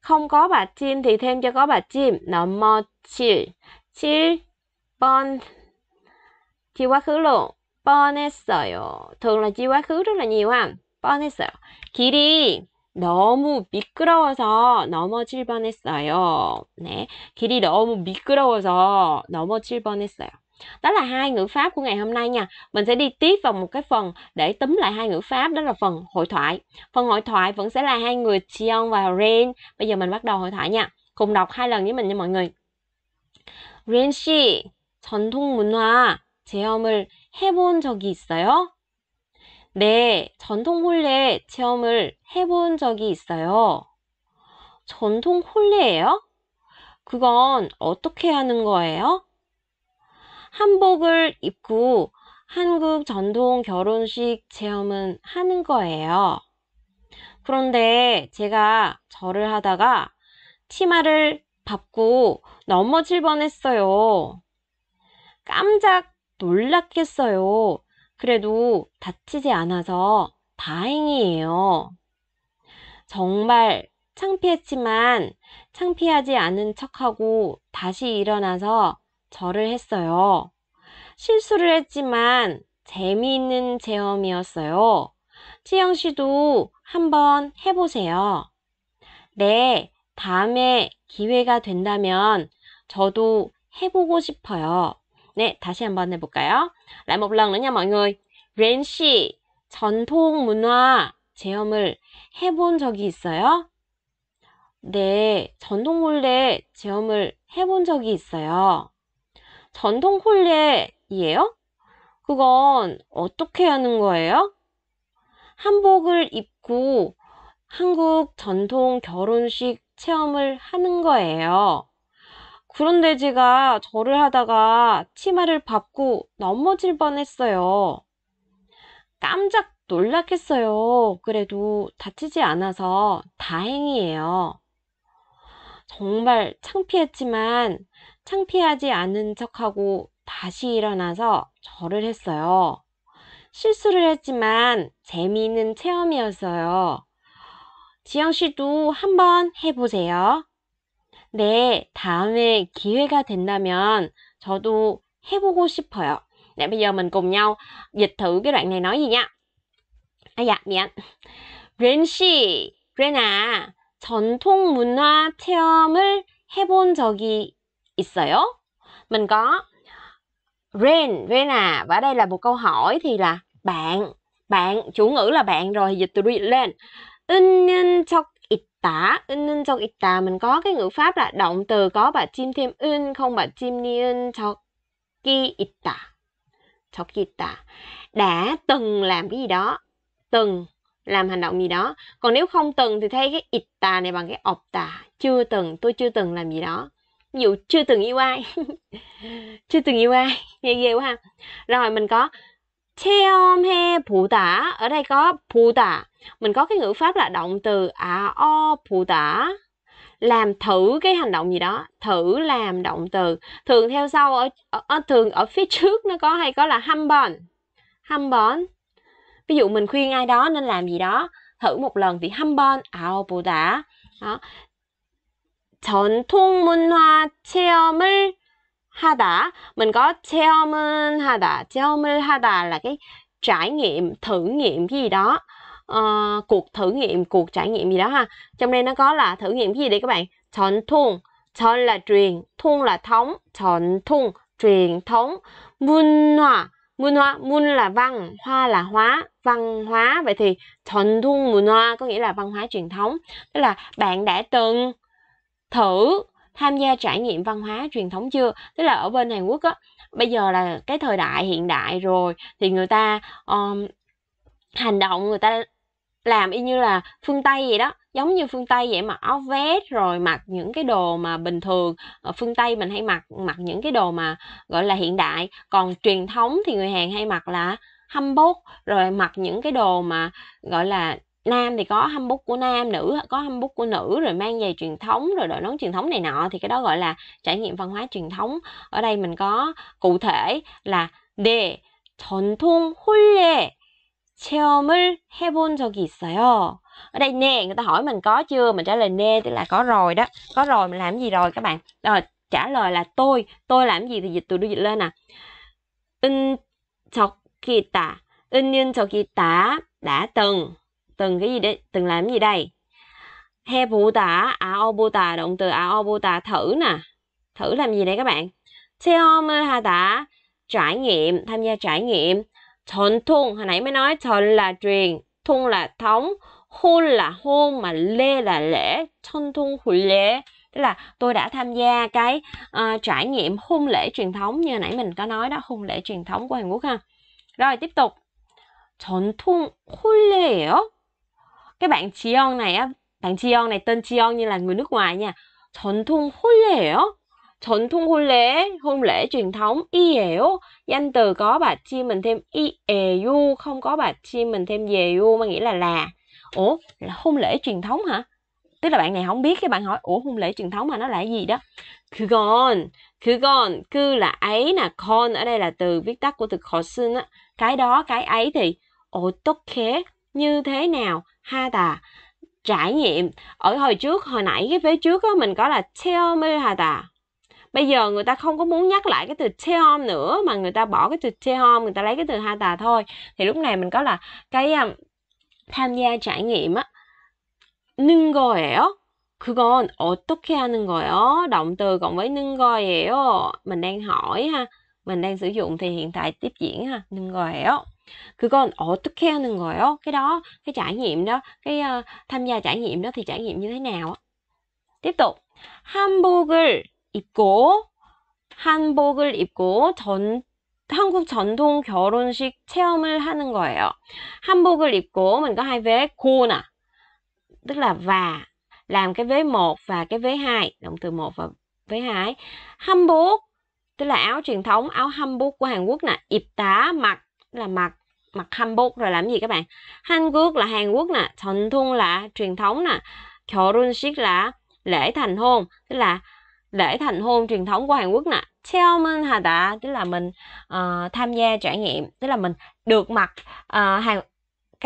không có bà chim thì thêm cho có bà chim 넘어질 7번 chi quá khứ luôn 뻔했어요 thường là chi quá khứ rất là nhiều ha 뻔했어요 길이 너무 미끄러워서 넘어질 뻔했어요 네 길이 너무 미끄러워서 넘어질 뻔했어요 đó là hai ngữ pháp của ngày hôm nay nha mình sẽ đi tiếp vào một cái phần để túm lại hai ngữ pháp đó là phần hội thoại phần hội thoại vẫn sẽ là hai người Chion và Rain bây giờ mình bắt đầu hội thoại nha cùng đọc hai lần với mình nha mọi người Rain 씨 전통 문화 체험을 해본 적이 있어요? 네, 전통 혼례 체험을 해본 적이 있어요. 전통 혼례예요? 그건 어떻게 하는 거예요? 한복을 입고 한국 전통 결혼식 체험은 하는 거예요. 그런데 제가 절을 하다가 치마를 밟고 넘어질 뻔했어요. 깜짝 놀랐겠어요. 그래도 다치지 않아서 다행이에요. 정말 창피했지만 창피하지 않은 척하고 다시 일어나서 절을 했어요. 실수를 했지만 재미있는 체험이었어요. 채영 씨도 한번 해보세요. 네, 다음에 기회가 된다면 저도 해보고 싶어요. 네, 다시 한번 해볼까요? 라모블랑 ộ 냐 l 요 n 렌 씨, 전통 문화 체험을 해본 적이 있어요? 네, 전통 몰래 체험을 해본 적이 있어요. 전통 홀레이에요? 그건 어떻게 하는 거예요? 한복을 입고 한국 전통 결혼식 체험을 하는 거예요. 그런데 제가 절을 하다가 치마를 밟고 넘어질 뻔했어요. 깜짝 놀랐겠어요. 그래도 다치지 않아서 다행이에요. 정말 창피했지만 창피하지 않은 척하고 다시 일어나서 절을 했어요. 실수를 했지만 재미있는 체험이었어요. 지영 씨도 한번 해보세요. 네, 다음에 기회가 된다면 저도 해보고 싶어요. Nè bây giờ mình cùng nhau d ị 씨, r e 전통 문화 체험을 해본 적이 있어요? Mình có Rain, Rain à Và đây là một câu hỏi thì là bạn Bạn, chủ ngữ là bạn rồi Dịch từ read lên 은는 척 있다 은는 척 있다 Mình có cái ngữ pháp là động từ có bà chim thêm 은 Không bà chim ni 은 적이 있다 적이 있다 Đã từng làm cái gì đó Từng làm hành động gì đó còn nếu không từng thì thay cái ít tà này bằng cái ọc tà chưa từng tôi chưa từng làm gì đó dụ chưa từng yêu ai chưa từng yêu ai nghe ghê quá ha rồi mình có theom he phụ tả ở đây có phụ tả mình có cái ngữ pháp là động từ à o phụ tả làm thử cái hành động gì đó thử làm động từ thường theo sau ở, ở thường ở phía trước nó có hay có là humble humble ví dụ mình khuyên ai đó nên làm gì đó thử một lần thì humble ao phụ tả đó 전통문화 체험을 하다. Mình có 체험은 하다, 체험을 하다 là cái trải nghiệm, thử nghiệm cái gì đó. Uh, cuộc thử nghiệm, cuộc trải nghiệm gì đó ha. Trong đây nó có là thử nghiệm cái gì đây các bạn? 전통, 전 là truyền, thung là thống, 전통, truyền thống. 문화, 문화, 문 là văn, hoa là hóa, văn hóa. Vậy thì 전통 문화 có nghĩa là văn hóa truyền thống. Tức là bạn đã từng thử tham gia trải nghiệm văn hóa truyền thống chưa tức là ở bên hàn quốc á bây giờ là cái thời đại hiện đại rồi thì người ta um, hành động người ta làm y như là phương tây vậy đó giống như phương tây vậy mặc áo vest rồi mặc những cái đồ mà bình thường ở ờ, phương tây mình hay mặc mặc những cái đồ mà gọi là hiện đại còn truyền thống thì người hàn hay mặc là hâm bốt rồi mặc những cái đồ mà gọi là nam thì có hâm bút của nam nữ có hâm bút của nữ rồi mang giày truyền thống rồi đội nón truyền thống này nọ thì cái đó gọi là trải nghiệm văn hóa truyền thống ở đây mình có cụ thể là 네 전통 혼례 체험을 해본 적이 있어요 ở đây nè người ta hỏi mình có chưa mình trả lời nè tức là có rồi đó có rồi mình làm gì rồi các bạn rồi trả lời là tôi tôi làm gì thì dịch từ đưa dịch lên nè 은 적기다 은은 적기다 đã từng từng cái gì đấy từng làm gì đây he bù tả à ô bù tả động từ à ô bù tả thử nè thử làm gì đây các bạn 체험을 하다 trải nghiệm tham gia trải nghiệm thuần thun hồi nãy mới nói thuần là truyền thun là thống hôn là hôn mà lê là lễ thuần thun hủy lễ tức là tôi đã tham gia cái uh, trải nghiệm hôn lễ truyền thống như nãy mình có nói đó hôn lễ truyền thống của Hàn Quốc ha rồi tiếp tục thuần thun hôn lễ cái bạn chion này á bạn chion này tên chion như là người nước ngoài nha 전통 혼례예요 전통 혼례 hôn lễ truyền thống 이에요 danh từ có bà chia mình thêm 이에요 không có bà chia mình thêm 예요 mà nghĩa là là ủa là hôn lễ truyền thống hả tức là bạn này không biết cái bạn hỏi ủa hôn lễ truyền thống mà nó là gì đó 그건 그건 cứ là ấy nè con ở đây là từ viết tắt của từ khó xưng á cái đó cái ấy thì 어떻게 như thế nào ha ta trải nghiệm ở hồi trước hồi nãy cái phía trước á mình có là tell me ha ta bây giờ người ta không có muốn nhắc lại cái từ tell nữa mà người ta bỏ cái từ tell người ta lấy cái từ ha ta thôi thì lúc này mình có là cái um, tham gia trải nghiệm á nâng 거예요 그건 어떻게 하는 거예요? Động từ cộng với nâng 거예요. Mình đang hỏi ha. Mình đang sử dụng thì hiện tại tiếp diễn ha. nâng 거예요. 그건 어떻게 하는 거예요? Cái đó, cái trải nghiệm đó, cái uh, tham gia trải nghiệm đó thì trải nghiệm như thế nào? Tiếp tục. 한복을 입고 한복을 입고 전 한국 전통 결혼식 체험을 하는 거예요. 한복을 입고 mình có hai vế nè tức là và làm cái vế 1 và cái vế 2, động từ 1 và vế 2. Hanbok tức là áo truyền thống, áo hanbok của Hàn Quốc nè, ịp tá mặc là mặc mặt hanbok rồi làm gì các bạn Hàn Quốc là Hàn Quốc nè Thần thun là truyền thống nè 결혼식 là lễ thành hôn tức là lễ thành hôn truyền thống của Hàn Quốc nè hà 하다 tức là mình uh, tham gia trải nghiệm tức là mình được mặc uh, ờ, hàng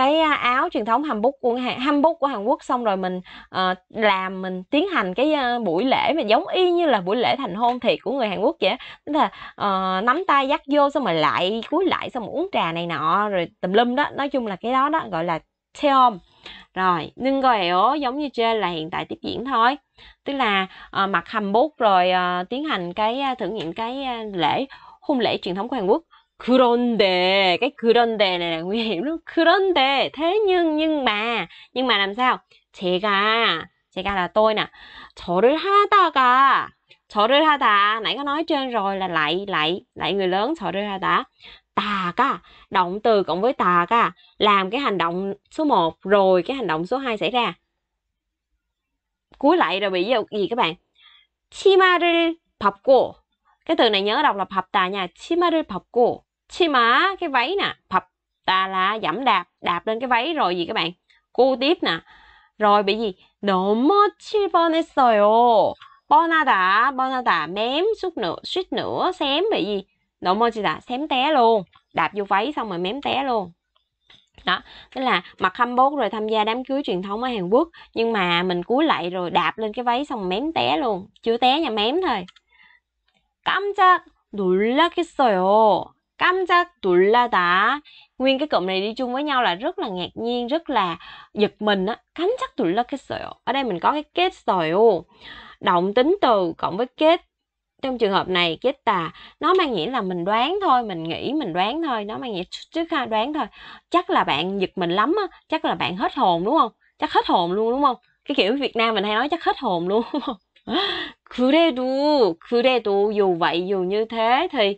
cái áo truyền thống hanbok của Hàn hanbok của Hàn Quốc xong rồi mình uh, làm mình tiến hành cái uh, buổi lễ mà giống y như là buổi lễ thành hôn thiệt của người Hàn Quốc vậy tức là uh, nắm tay dắt vô xong rồi lại cúi lại xong rồi uống trà này nọ rồi tùm lum đó nói chung là cái đó đó gọi là seom rồi nhưng coi ố giống như trên là hiện tại tiếp diễn thôi tức là uh, mặc hanbok rồi uh, tiến hành cái uh, thử nghiệm cái uh, lễ hôn lễ truyền thống của Hàn Quốc 그런데 cái 그런데 này là nguy hiểm lắm 그런데 thế nhưng nhưng mà nhưng mà làm sao 제가 제가 là tôi nè 저를 하다가 저를 하다 nãy có nói trên rồi là lại lại lại người lớn 저를 하다 다가 động từ cộng với 다가 làm cái hành động số 1 rồi cái hành động số 2 xảy ra cuối lại rồi bị gì các bạn 치마를 벗고 cái từ này nhớ đọc là 밥다 nha 치마를 벗고 chi mà cái váy nè phập tà là giảm đạp đạp lên cái váy rồi gì các bạn cô tiếp nè rồi bị gì 너무 칠번했어요 뻔하다 뻔하다 mém suýt nữa suýt nữa xém bị gì 너무 치다 xém té luôn đạp vô váy xong rồi mém té luôn đó tức là mặc bốt rồi tham gia đám cưới truyền thống ở Hàn Quốc nhưng mà mình cúi lại rồi đạp lên cái váy xong mém té luôn chưa té nhà mém thôi đủ 깜짝 놀라겠어요 la 놀라다 nguyên cái cụm này đi chung với nhau là rất là ngạc nhiên rất là giật mình á 깜짝 sợi ở đây mình có cái kết rồi động tính từ cộng với kết trong trường hợp này kết tà nó mang nghĩa là mình đoán thôi mình nghĩ mình đoán thôi nó mang nghĩa trước ha đoán thôi chắc là bạn giật mình lắm á chắc là bạn hết hồn đúng không chắc hết hồn luôn đúng không cái kiểu Việt Nam mình hay nói chắc hết hồn luôn 그래도 그래도 dù vậy dù như thế thì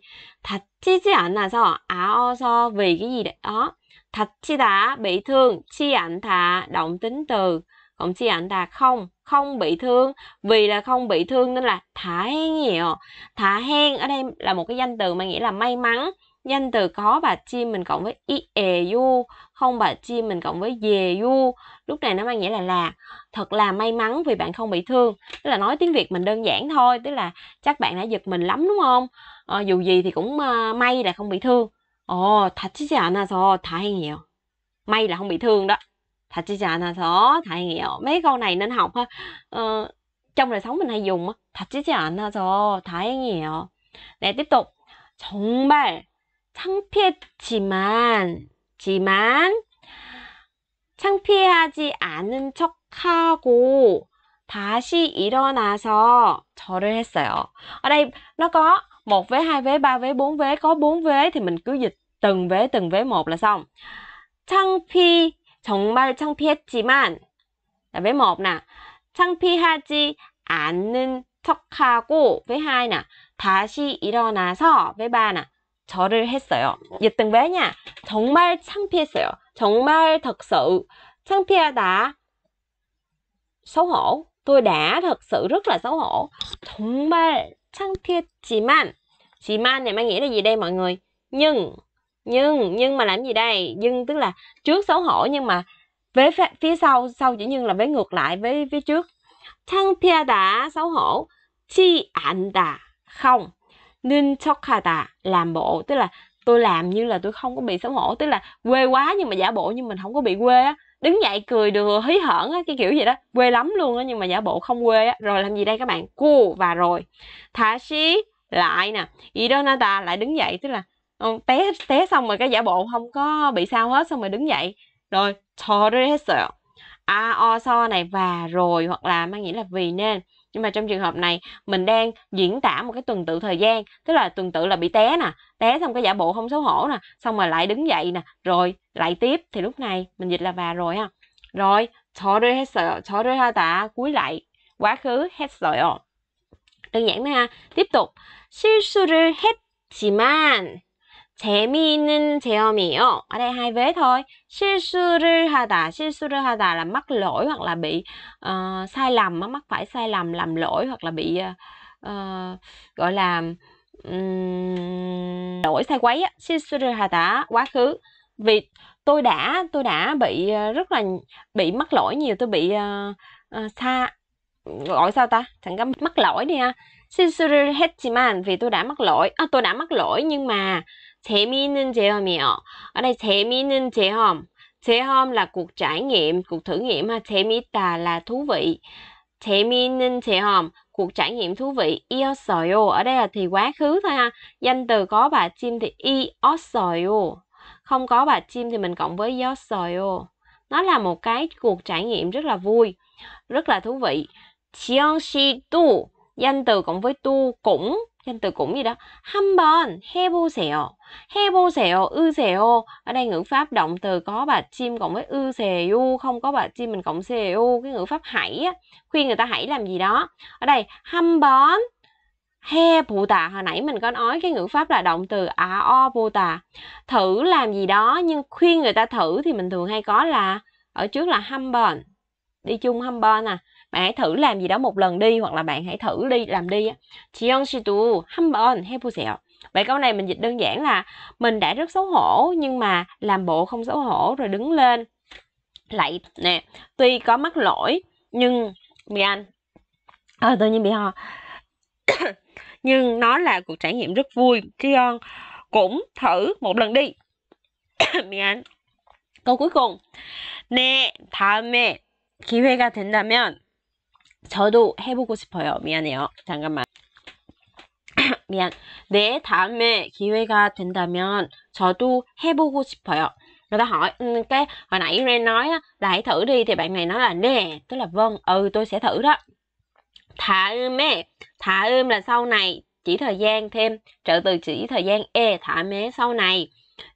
찌지 않아서 아어서 vì cái gì đó thật chi đã bị thương chi ảnh thà động tính từ còn chi ảnh thà không không bị thương vì là không bị thương nên là thả hen nhiều thả hen ở đây là một cái danh từ mà nghĩa là may mắn danh từ có bà chim mình cộng với i e u không bà chim mình cộng với dề u lúc này nó mang nghĩa là là thật là may mắn vì bạn không bị thương tức là nói tiếng việt mình đơn giản thôi tức là chắc bạn đã giật mình lắm đúng không à, dù gì thì cũng à, may là không bị thương. 어, 다치지 않아서 다행이에요. May là không bị thương đó. 다치지 않아서 다행이에요. Mấy câu này nên học ha. Ờ, trong đời sống mình hay dùng á. 다치지 않아서 다행이에요. 네, tiếp tục. 정말 창피했지만, 지만, 창피하지 않은 척하고 다시 일어나서 절을 했어요. Ở đây nó có một vế hai vế ba vế bốn vế có bốn vế thì mình cứ dịch từng vế từng vế một là xong 창피 정말 창피했지만 là vế một nè 창피하지 않는 척하고 vế hai nè 다시 일어나서 vế ba nè 저를 했어요. dịch từng vế nha. 정말 창피했어요. 정말 thật sự 창피하다 xấu hổ. Tôi đã thật sự rất là xấu hổ. 정말 man 창피했지만 man này mang nghĩa là gì đây mọi người? Nhưng nhưng nhưng mà làm gì đây? Nhưng tức là trước xấu hổ nhưng mà với phía sau sau chỉ nhưng là với ngược lại với phía trước. đã à, xấu hổ chi 안다 không nên chokada làm bộ tức là tôi làm như là tôi không có bị xấu hổ tức là quê quá nhưng mà giả bộ như mình không có bị quê á đứng dậy cười đùa hí hởn á cái kiểu gì đó quê lắm luôn á nhưng mà giả bộ không quê á rồi làm gì đây các bạn cu và rồi thả xí lại nè ta lại đứng dậy tức là ờ, té té xong rồi cái giả bộ không có bị sao hết xong rồi đứng dậy rồi torreso a o so này và rồi hoặc là mang nghĩa là vì nên nhưng mà trong trường hợp này mình đang diễn tả một cái tuần tự thời gian tức là tuần tự là bị té nè té xong cái giả bộ không xấu hổ nè xong rồi lại đứng dậy nè rồi lại tiếp thì lúc này mình dịch là và rồi ha rồi hết 저를 했어요 저를 하다 cúi lại quá khứ hết 했어요 đơn giản thôi ha tiếp tục 실수를 했지만 재미있는 체험이에요. Ở đây hai vế thôi. 실수를 하다, 실수를 하다 là mắc lỗi hoặc là bị uh, sai lầm, mắc phải sai lầm, làm lỗi hoặc là bị uh, gọi là um, lỗi sai quấy. 실수를 하다, quá khứ. Vì tôi đã, tôi đã bị rất là bị mắc lỗi nhiều, tôi bị uh, uh, gọi sao ta? Chẳng có mắc lỗi đi ha. 실수를 했지만 vì tôi đã mắc lỗi, à, tôi đã mắc lỗi nhưng mà 재미있는 체험이요. Ở đây 재미있는 체험. 체험 là cuộc trải nghiệm, cuộc thử nghiệm ha. 재미있다 là thú vị. 재미있는 체험, cuộc trải nghiệm thú vị. 이었어요. Ở đây là thì quá khứ thôi ha. Danh từ có bà chim thì 이었어요. Không có bà chim thì mình cộng với 이었어요. Nó là một cái cuộc trải nghiệm rất là vui, rất là thú vị. 지영 씨도 danh từ cộng với tu cũng nhân từ cũng gì đó 한번 해보세요 해보세요 으세요 ở đây ngữ pháp động từ có bà chim cộng với 으세요 không có bà chim mình cộng 세요 cái ngữ pháp hãy á, khuyên người ta hãy làm gì đó ở đây 한번 he bù tà hồi nãy mình có nói cái ngữ pháp là động từ a o bù tà thử làm gì đó nhưng khuyên người ta thử thì mình thường hay có là ở trước là hăm đi chung hăm bền à bạn hãy thử làm gì đó một lần đi hoặc là bạn hãy thử đi làm đi chị ông chị tu hâm bơn hay sẹo vậy câu này mình dịch đơn giản là mình đã rất xấu hổ nhưng mà làm bộ không xấu hổ rồi đứng lên lại nè tuy có mắc lỗi nhưng mì anh à, ờ, tự nhiên bị ho nhưng nó là cuộc trải nghiệm rất vui Trion cũng thử một lần đi mì anh câu cuối cùng nè thà mẹ khi huê ga 된다면 저도 해보고 싶어요. 미안해요. 잠깐만. 미안. 네, 다음에 기회가 된다면 저도 해보고 싶어요. Người ta hỏi, um, cái hồi nãy Ren nói là hãy thử đi thì bạn này nói là nè, tức là vâng, ừ tôi sẽ thử đó. Thả ưm ê, thả ưm là sau này, chỉ thời gian thêm trợ từ chỉ thời gian e thả mé sau này.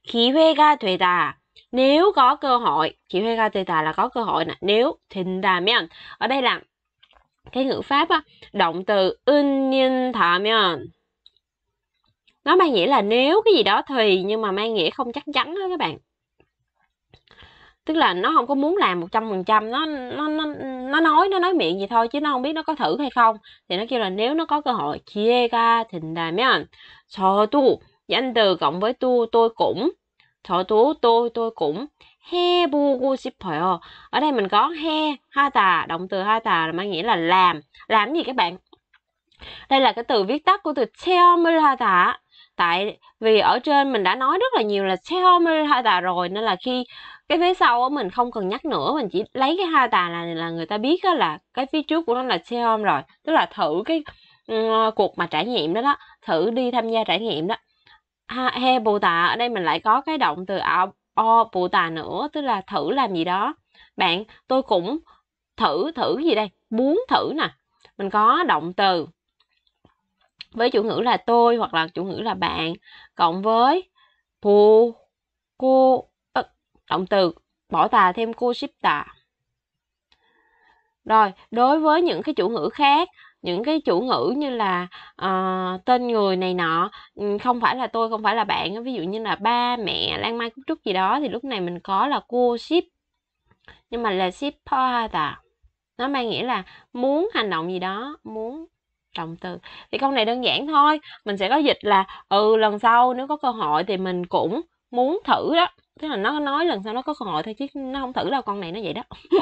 Khí huê ga thuê đà, nếu có cơ hội, khí huê ga thuê đà là có cơ hội nè, nếu thình đà mẹ. Ở đây là cái ngữ pháp á, động từ 은인다면 nó mang nghĩa là nếu cái gì đó thì nhưng mà mang nghĩa không chắc chắn đó các bạn tức là nó không có muốn làm một trăm phần trăm nó nó nó nói nó nói miệng gì thôi chứ nó không biết nó có thử hay không thì nó kêu là nếu nó có cơ hội đà kiega 된다면 tu danh từ cộng với tu tôi cũng thọ tu tôi tôi cũng he 해보고 싶어요. Ở đây mình có he, ha 하다, động từ ha là mang nghĩa là làm. Làm gì các bạn? Đây là cái từ viết tắt của từ ha 하다. Tại vì ở trên mình đã nói rất là nhiều là ha 하다 rồi nên là khi cái phía sau mình không cần nhắc nữa mình chỉ lấy cái ha 하다 là là người ta biết là cái phía trước của nó là 체험 rồi, tức là thử cái um, cuộc mà trải nghiệm đó đó, thử đi tham gia trải nghiệm đó. Ha, he bù tạ ở đây mình lại có cái động từ ảo o phụ tà nữa tức là thử làm gì đó bạn tôi cũng thử thử gì đây muốn thử nè mình có động từ với chủ ngữ là tôi hoặc là chủ ngữ là bạn cộng với pu cô động từ bỏ tà thêm cô ship tà rồi đối với những cái chủ ngữ khác những cái chủ ngữ như là uh, tên người này nọ ừ, không phải là tôi không phải là bạn ví dụ như là ba mẹ lan mai cúc trúc gì đó thì lúc này mình có là cô ship nhưng mà là ship ta à nó mang nghĩa là muốn hành động gì đó muốn trọng từ thì câu này đơn giản thôi mình sẽ có dịch là ừ lần sau nếu có cơ hội thì mình cũng muốn thử đó tức là nó nói lần sau nó có cơ hội thôi chứ nó không thử đâu con này nó vậy đó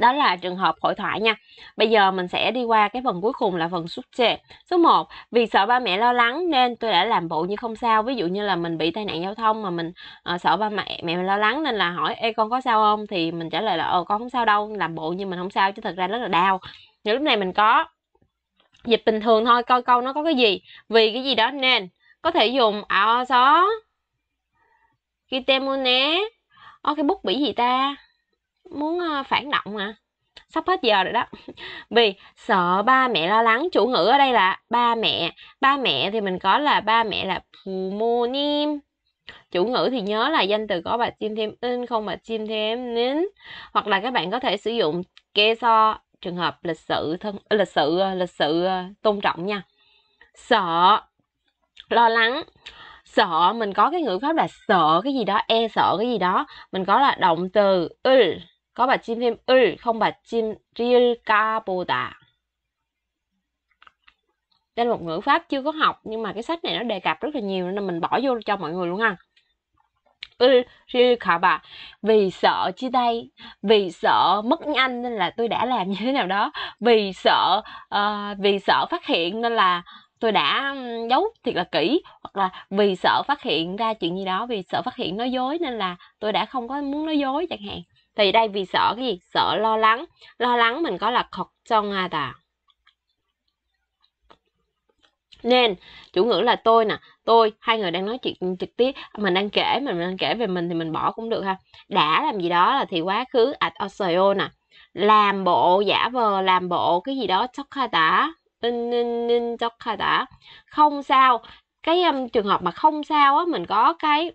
đó là trường hợp hội thoại nha. Bây giờ mình sẽ đi qua cái phần cuối cùng là phần xuất trệ. Số 1, vì sợ ba mẹ lo lắng nên tôi đã làm bộ như không sao. Ví dụ như là mình bị tai nạn giao thông mà mình uh, sợ ba mẹ mẹ lo lắng nên là hỏi ê con có sao không thì mình trả lời là ờ con không sao đâu, làm bộ như mình không sao chứ thật ra rất là đau. Thì lúc này mình có dịch bình thường thôi, coi câu nó có cái gì. Vì cái gì đó nên có thể dùng ao gió kitemune. Ô ờ, cái bút bỉ gì ta? muốn ờ, phản động à sắp hết giờ rồi đó vì sợ ba mẹ lo lắng chủ ngữ ở đây là ba mẹ ba mẹ thì mình có là ba mẹ là pumonim chủ ngữ thì nhớ là danh từ có bà chim thêm in không bà chim thêm nín hoặc là các bạn có thể sử dụng kê so trường hợp lịch sự thân ờ, lịch sự ờ, lịch sự tôn trọng nha sợ lo lắng sợ mình có cái ngữ pháp là sợ cái gì đó e sợ cái gì đó mình có là động từ ul có bà chim thêm 을, không bà 받침 riêng 까보다. Đây là một ngữ pháp chưa có học nhưng mà cái sách này nó đề cập rất là nhiều nên mình bỏ vô cho mọi người luôn ha. 을, riêng bà Vì sợ chia tay, vì sợ mất nhanh nên là tôi đã làm như thế nào đó, vì sợ uh, vì sợ phát hiện nên là tôi đã giấu thiệt là kỹ hoặc là vì sợ phát hiện ra chuyện gì đó vì sợ phát hiện nói dối nên là tôi đã không có muốn nói dối chẳng hạn thì đây vì sợ cái gì sợ lo lắng lo lắng mình có là 걱정하다 nên chủ ngữ là tôi nè tôi hai người đang nói chuyện trực tiếp mình đang kể mình đang kể về mình thì mình bỏ cũng được ha đã làm gì đó là thì quá khứ at à, oseo à, nè làm bộ giả vờ làm bộ cái gì đó chóc ha tả in in in chóc ha tả không sao cái um, trường hợp mà không sao á mình có cái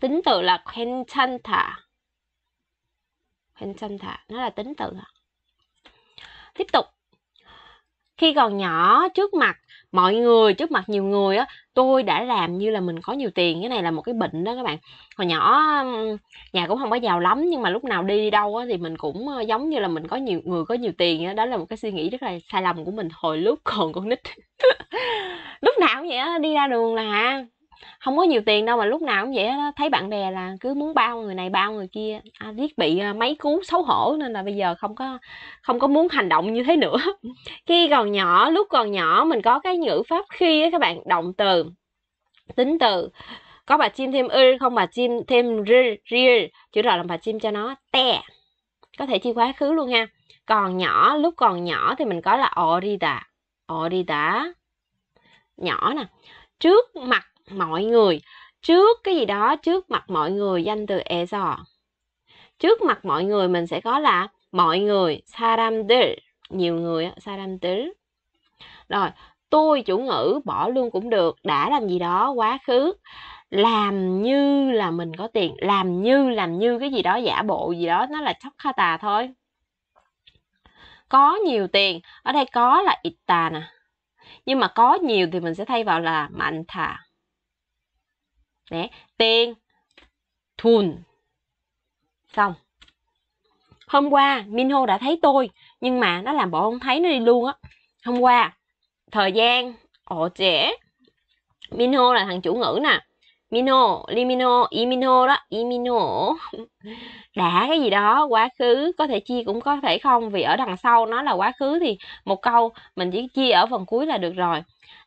tính từ là khen thanh thả hình xăm thả nó là tính tự tiếp tục khi còn nhỏ trước mặt mọi người trước mặt nhiều người á tôi đã làm như là mình có nhiều tiền cái này là một cái bệnh đó các bạn hồi nhỏ nhà cũng không có giàu lắm nhưng mà lúc nào đi đâu á thì mình cũng giống như là mình có nhiều người có nhiều tiền đó, đó là một cái suy nghĩ rất là sai lầm của mình hồi lúc còn con nít lúc nào cũng vậy á đi ra đường là không có nhiều tiền đâu mà lúc nào cũng vậy hết thấy bạn bè là cứ muốn bao người này bao người kia, a, à, riết bị, à, máy cú xấu hổ nên là bây giờ không có không có muốn hành động như thế nữa. Khi còn nhỏ lúc còn nhỏ mình có cái ngữ pháp khi á các bạn, động từ, tính từ, có bà chim thêm "ư" không bà chim thêm "r", "rir", chữ R làm bà chim cho nó "te", có thể chia quá khứ luôn nha Còn nhỏ lúc còn nhỏ thì mình có là "orita", "orita", nhỏ nè, trước mặt mọi người trước cái gì đó trước mặt mọi người danh từ e trước mặt mọi người mình sẽ có là mọi người 사람들 nhiều người 사람들 rồi tôi chủ ngữ bỏ luôn cũng được đã làm gì đó quá khứ làm như là mình có tiền làm như làm như cái gì đó giả bộ gì đó nó là chóc kha tà thôi có nhiều tiền ở đây có là ít tà nè nhưng mà có nhiều thì mình sẽ thay vào là mạnh thà Đấy, tiền, thun. Xong. Hôm qua Minho đã thấy tôi, nhưng mà nó làm bộ không thấy nó đi luôn á. Hôm qua, thời gian, ổ trẻ. Minho là thằng chủ ngữ nè. Minho Limino, Imino đó, Imino đã cái gì đó quá khứ có thể chia cũng có thể không vì ở đằng sau nó là quá khứ thì một câu mình chỉ chia ở phần cuối là được rồi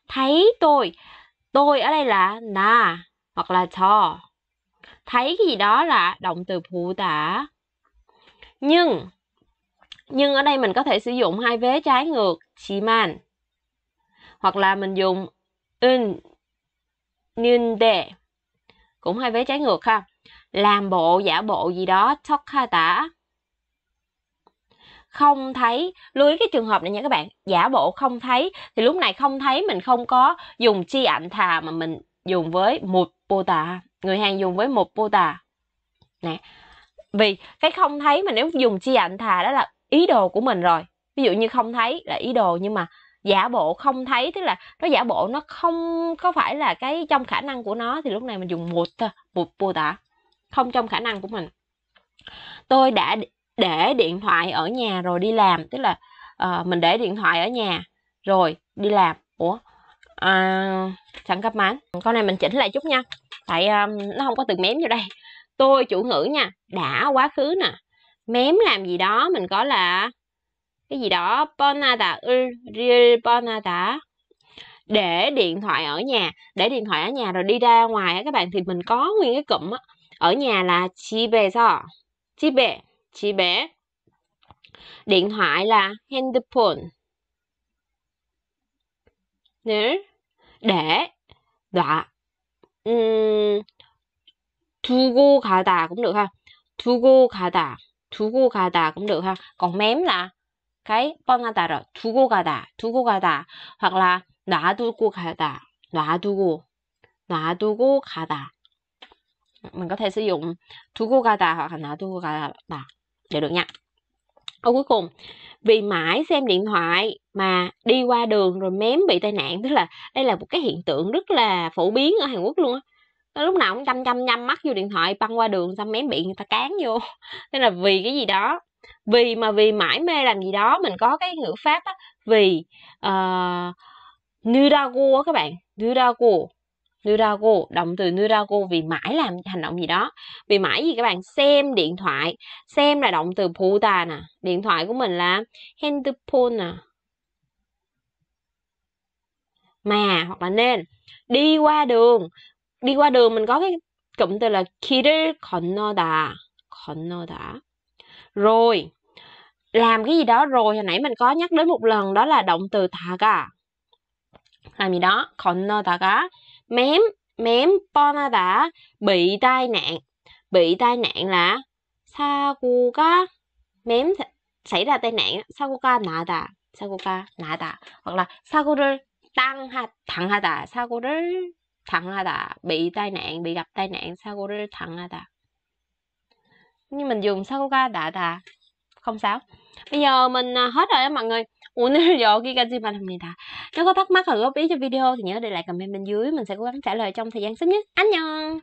thấy tôi tôi ở đây là nà hoặc là saw. Thấy gì đó là động từ phụ tả. Nhưng nhưng ở đây mình có thể sử dụng hai vế trái ngược chỉ man hoặc là mình dùng in nhưng đề cũng hai vế trái ngược ha làm bộ giả bộ gì đó thóc ha tả không thấy lưu ý cái trường hợp này nha các bạn giả bộ không thấy thì lúc này không thấy mình không có dùng chi ảnh thà mà mình dùng với một pota người hàng dùng với một pota nè vì cái không thấy mà nếu dùng chi ảnh thà đó là ý đồ của mình rồi ví dụ như không thấy là ý đồ nhưng mà giả bộ không thấy tức là nó giả bộ nó không có phải là cái trong khả năng của nó thì lúc này mình dùng một một pota không trong khả năng của mình tôi đã để điện thoại ở nhà rồi đi làm tức là uh, mình để điện thoại ở nhà rồi đi làm ủa à, sẵn cấp mán con này mình chỉnh lại chút nha tại um, nó không có từ mém vô đây tôi chủ ngữ nha đã quá khứ nè mém làm gì đó mình có là cái gì đó ponada ponada ừ, để điện thoại ở nhà để điện thoại ở nhà rồi đi ra ngoài á các bạn thì mình có nguyên cái cụm á ở nhà là chi bè sao chi bè chi bè điện thoại là handphone nếu để đoạ, um, 두고 가다 cũng được ha 두고 가다 두고 가다 cũng được ha còn mém là cái ta rồi 두고 가다 두고 가다 hoặc là 놔두고 가다 놔두고 놔두고 가다 mình có thể sử dụng 두고 가다 hoặc là 놔두고 가다 đều dạ được nha ở cuối cùng vì mãi xem điện thoại mà đi qua đường rồi mém bị tai nạn tức là đây là một cái hiện tượng rất là phổ biến ở Hàn Quốc luôn á lúc nào cũng chăm chăm nhắm mắt vô điện thoại băng qua đường xong mém bị người ta cán vô tức là vì cái gì đó vì mà vì mãi mê làm gì đó mình có cái ngữ pháp á vì uh, như đa cua các bạn như đa cua Nurago, động từ Nurago vì mãi làm hành động gì đó. Vì mãi gì các bạn? Xem điện thoại. Xem là động từ puta nè. Điện thoại của mình là handphone nè. Mà hoặc là nên. Đi qua đường. Đi qua đường mình có cái cụm từ là kirer konoda. Konoda. Rồi. Làm cái gì đó rồi. Hồi nãy mình có nhắc đến một lần đó là động từ taga. Làm gì đó. Konoda. Konoda mém mém ponada bị tai nạn bị tai nạn là sakuga mém xảy ra tai nạn sakuga nada sakuga nada hoặc là tăng ha ha saku를 당하 당하다 ha 당하다 bị tai nạn bị gặp tai nạn 사고를 당하다 nhưng mình dùng sakuga đã đà không sao bây giờ mình à, hết rồi á mọi người 오늘 여기까지만 합니다. nếu có thắc mắc hoặc góp ý cho video thì nhớ để lại comment bên dưới. Mình sẽ cố gắng trả lời trong thời gian sớm nhất. 안녕!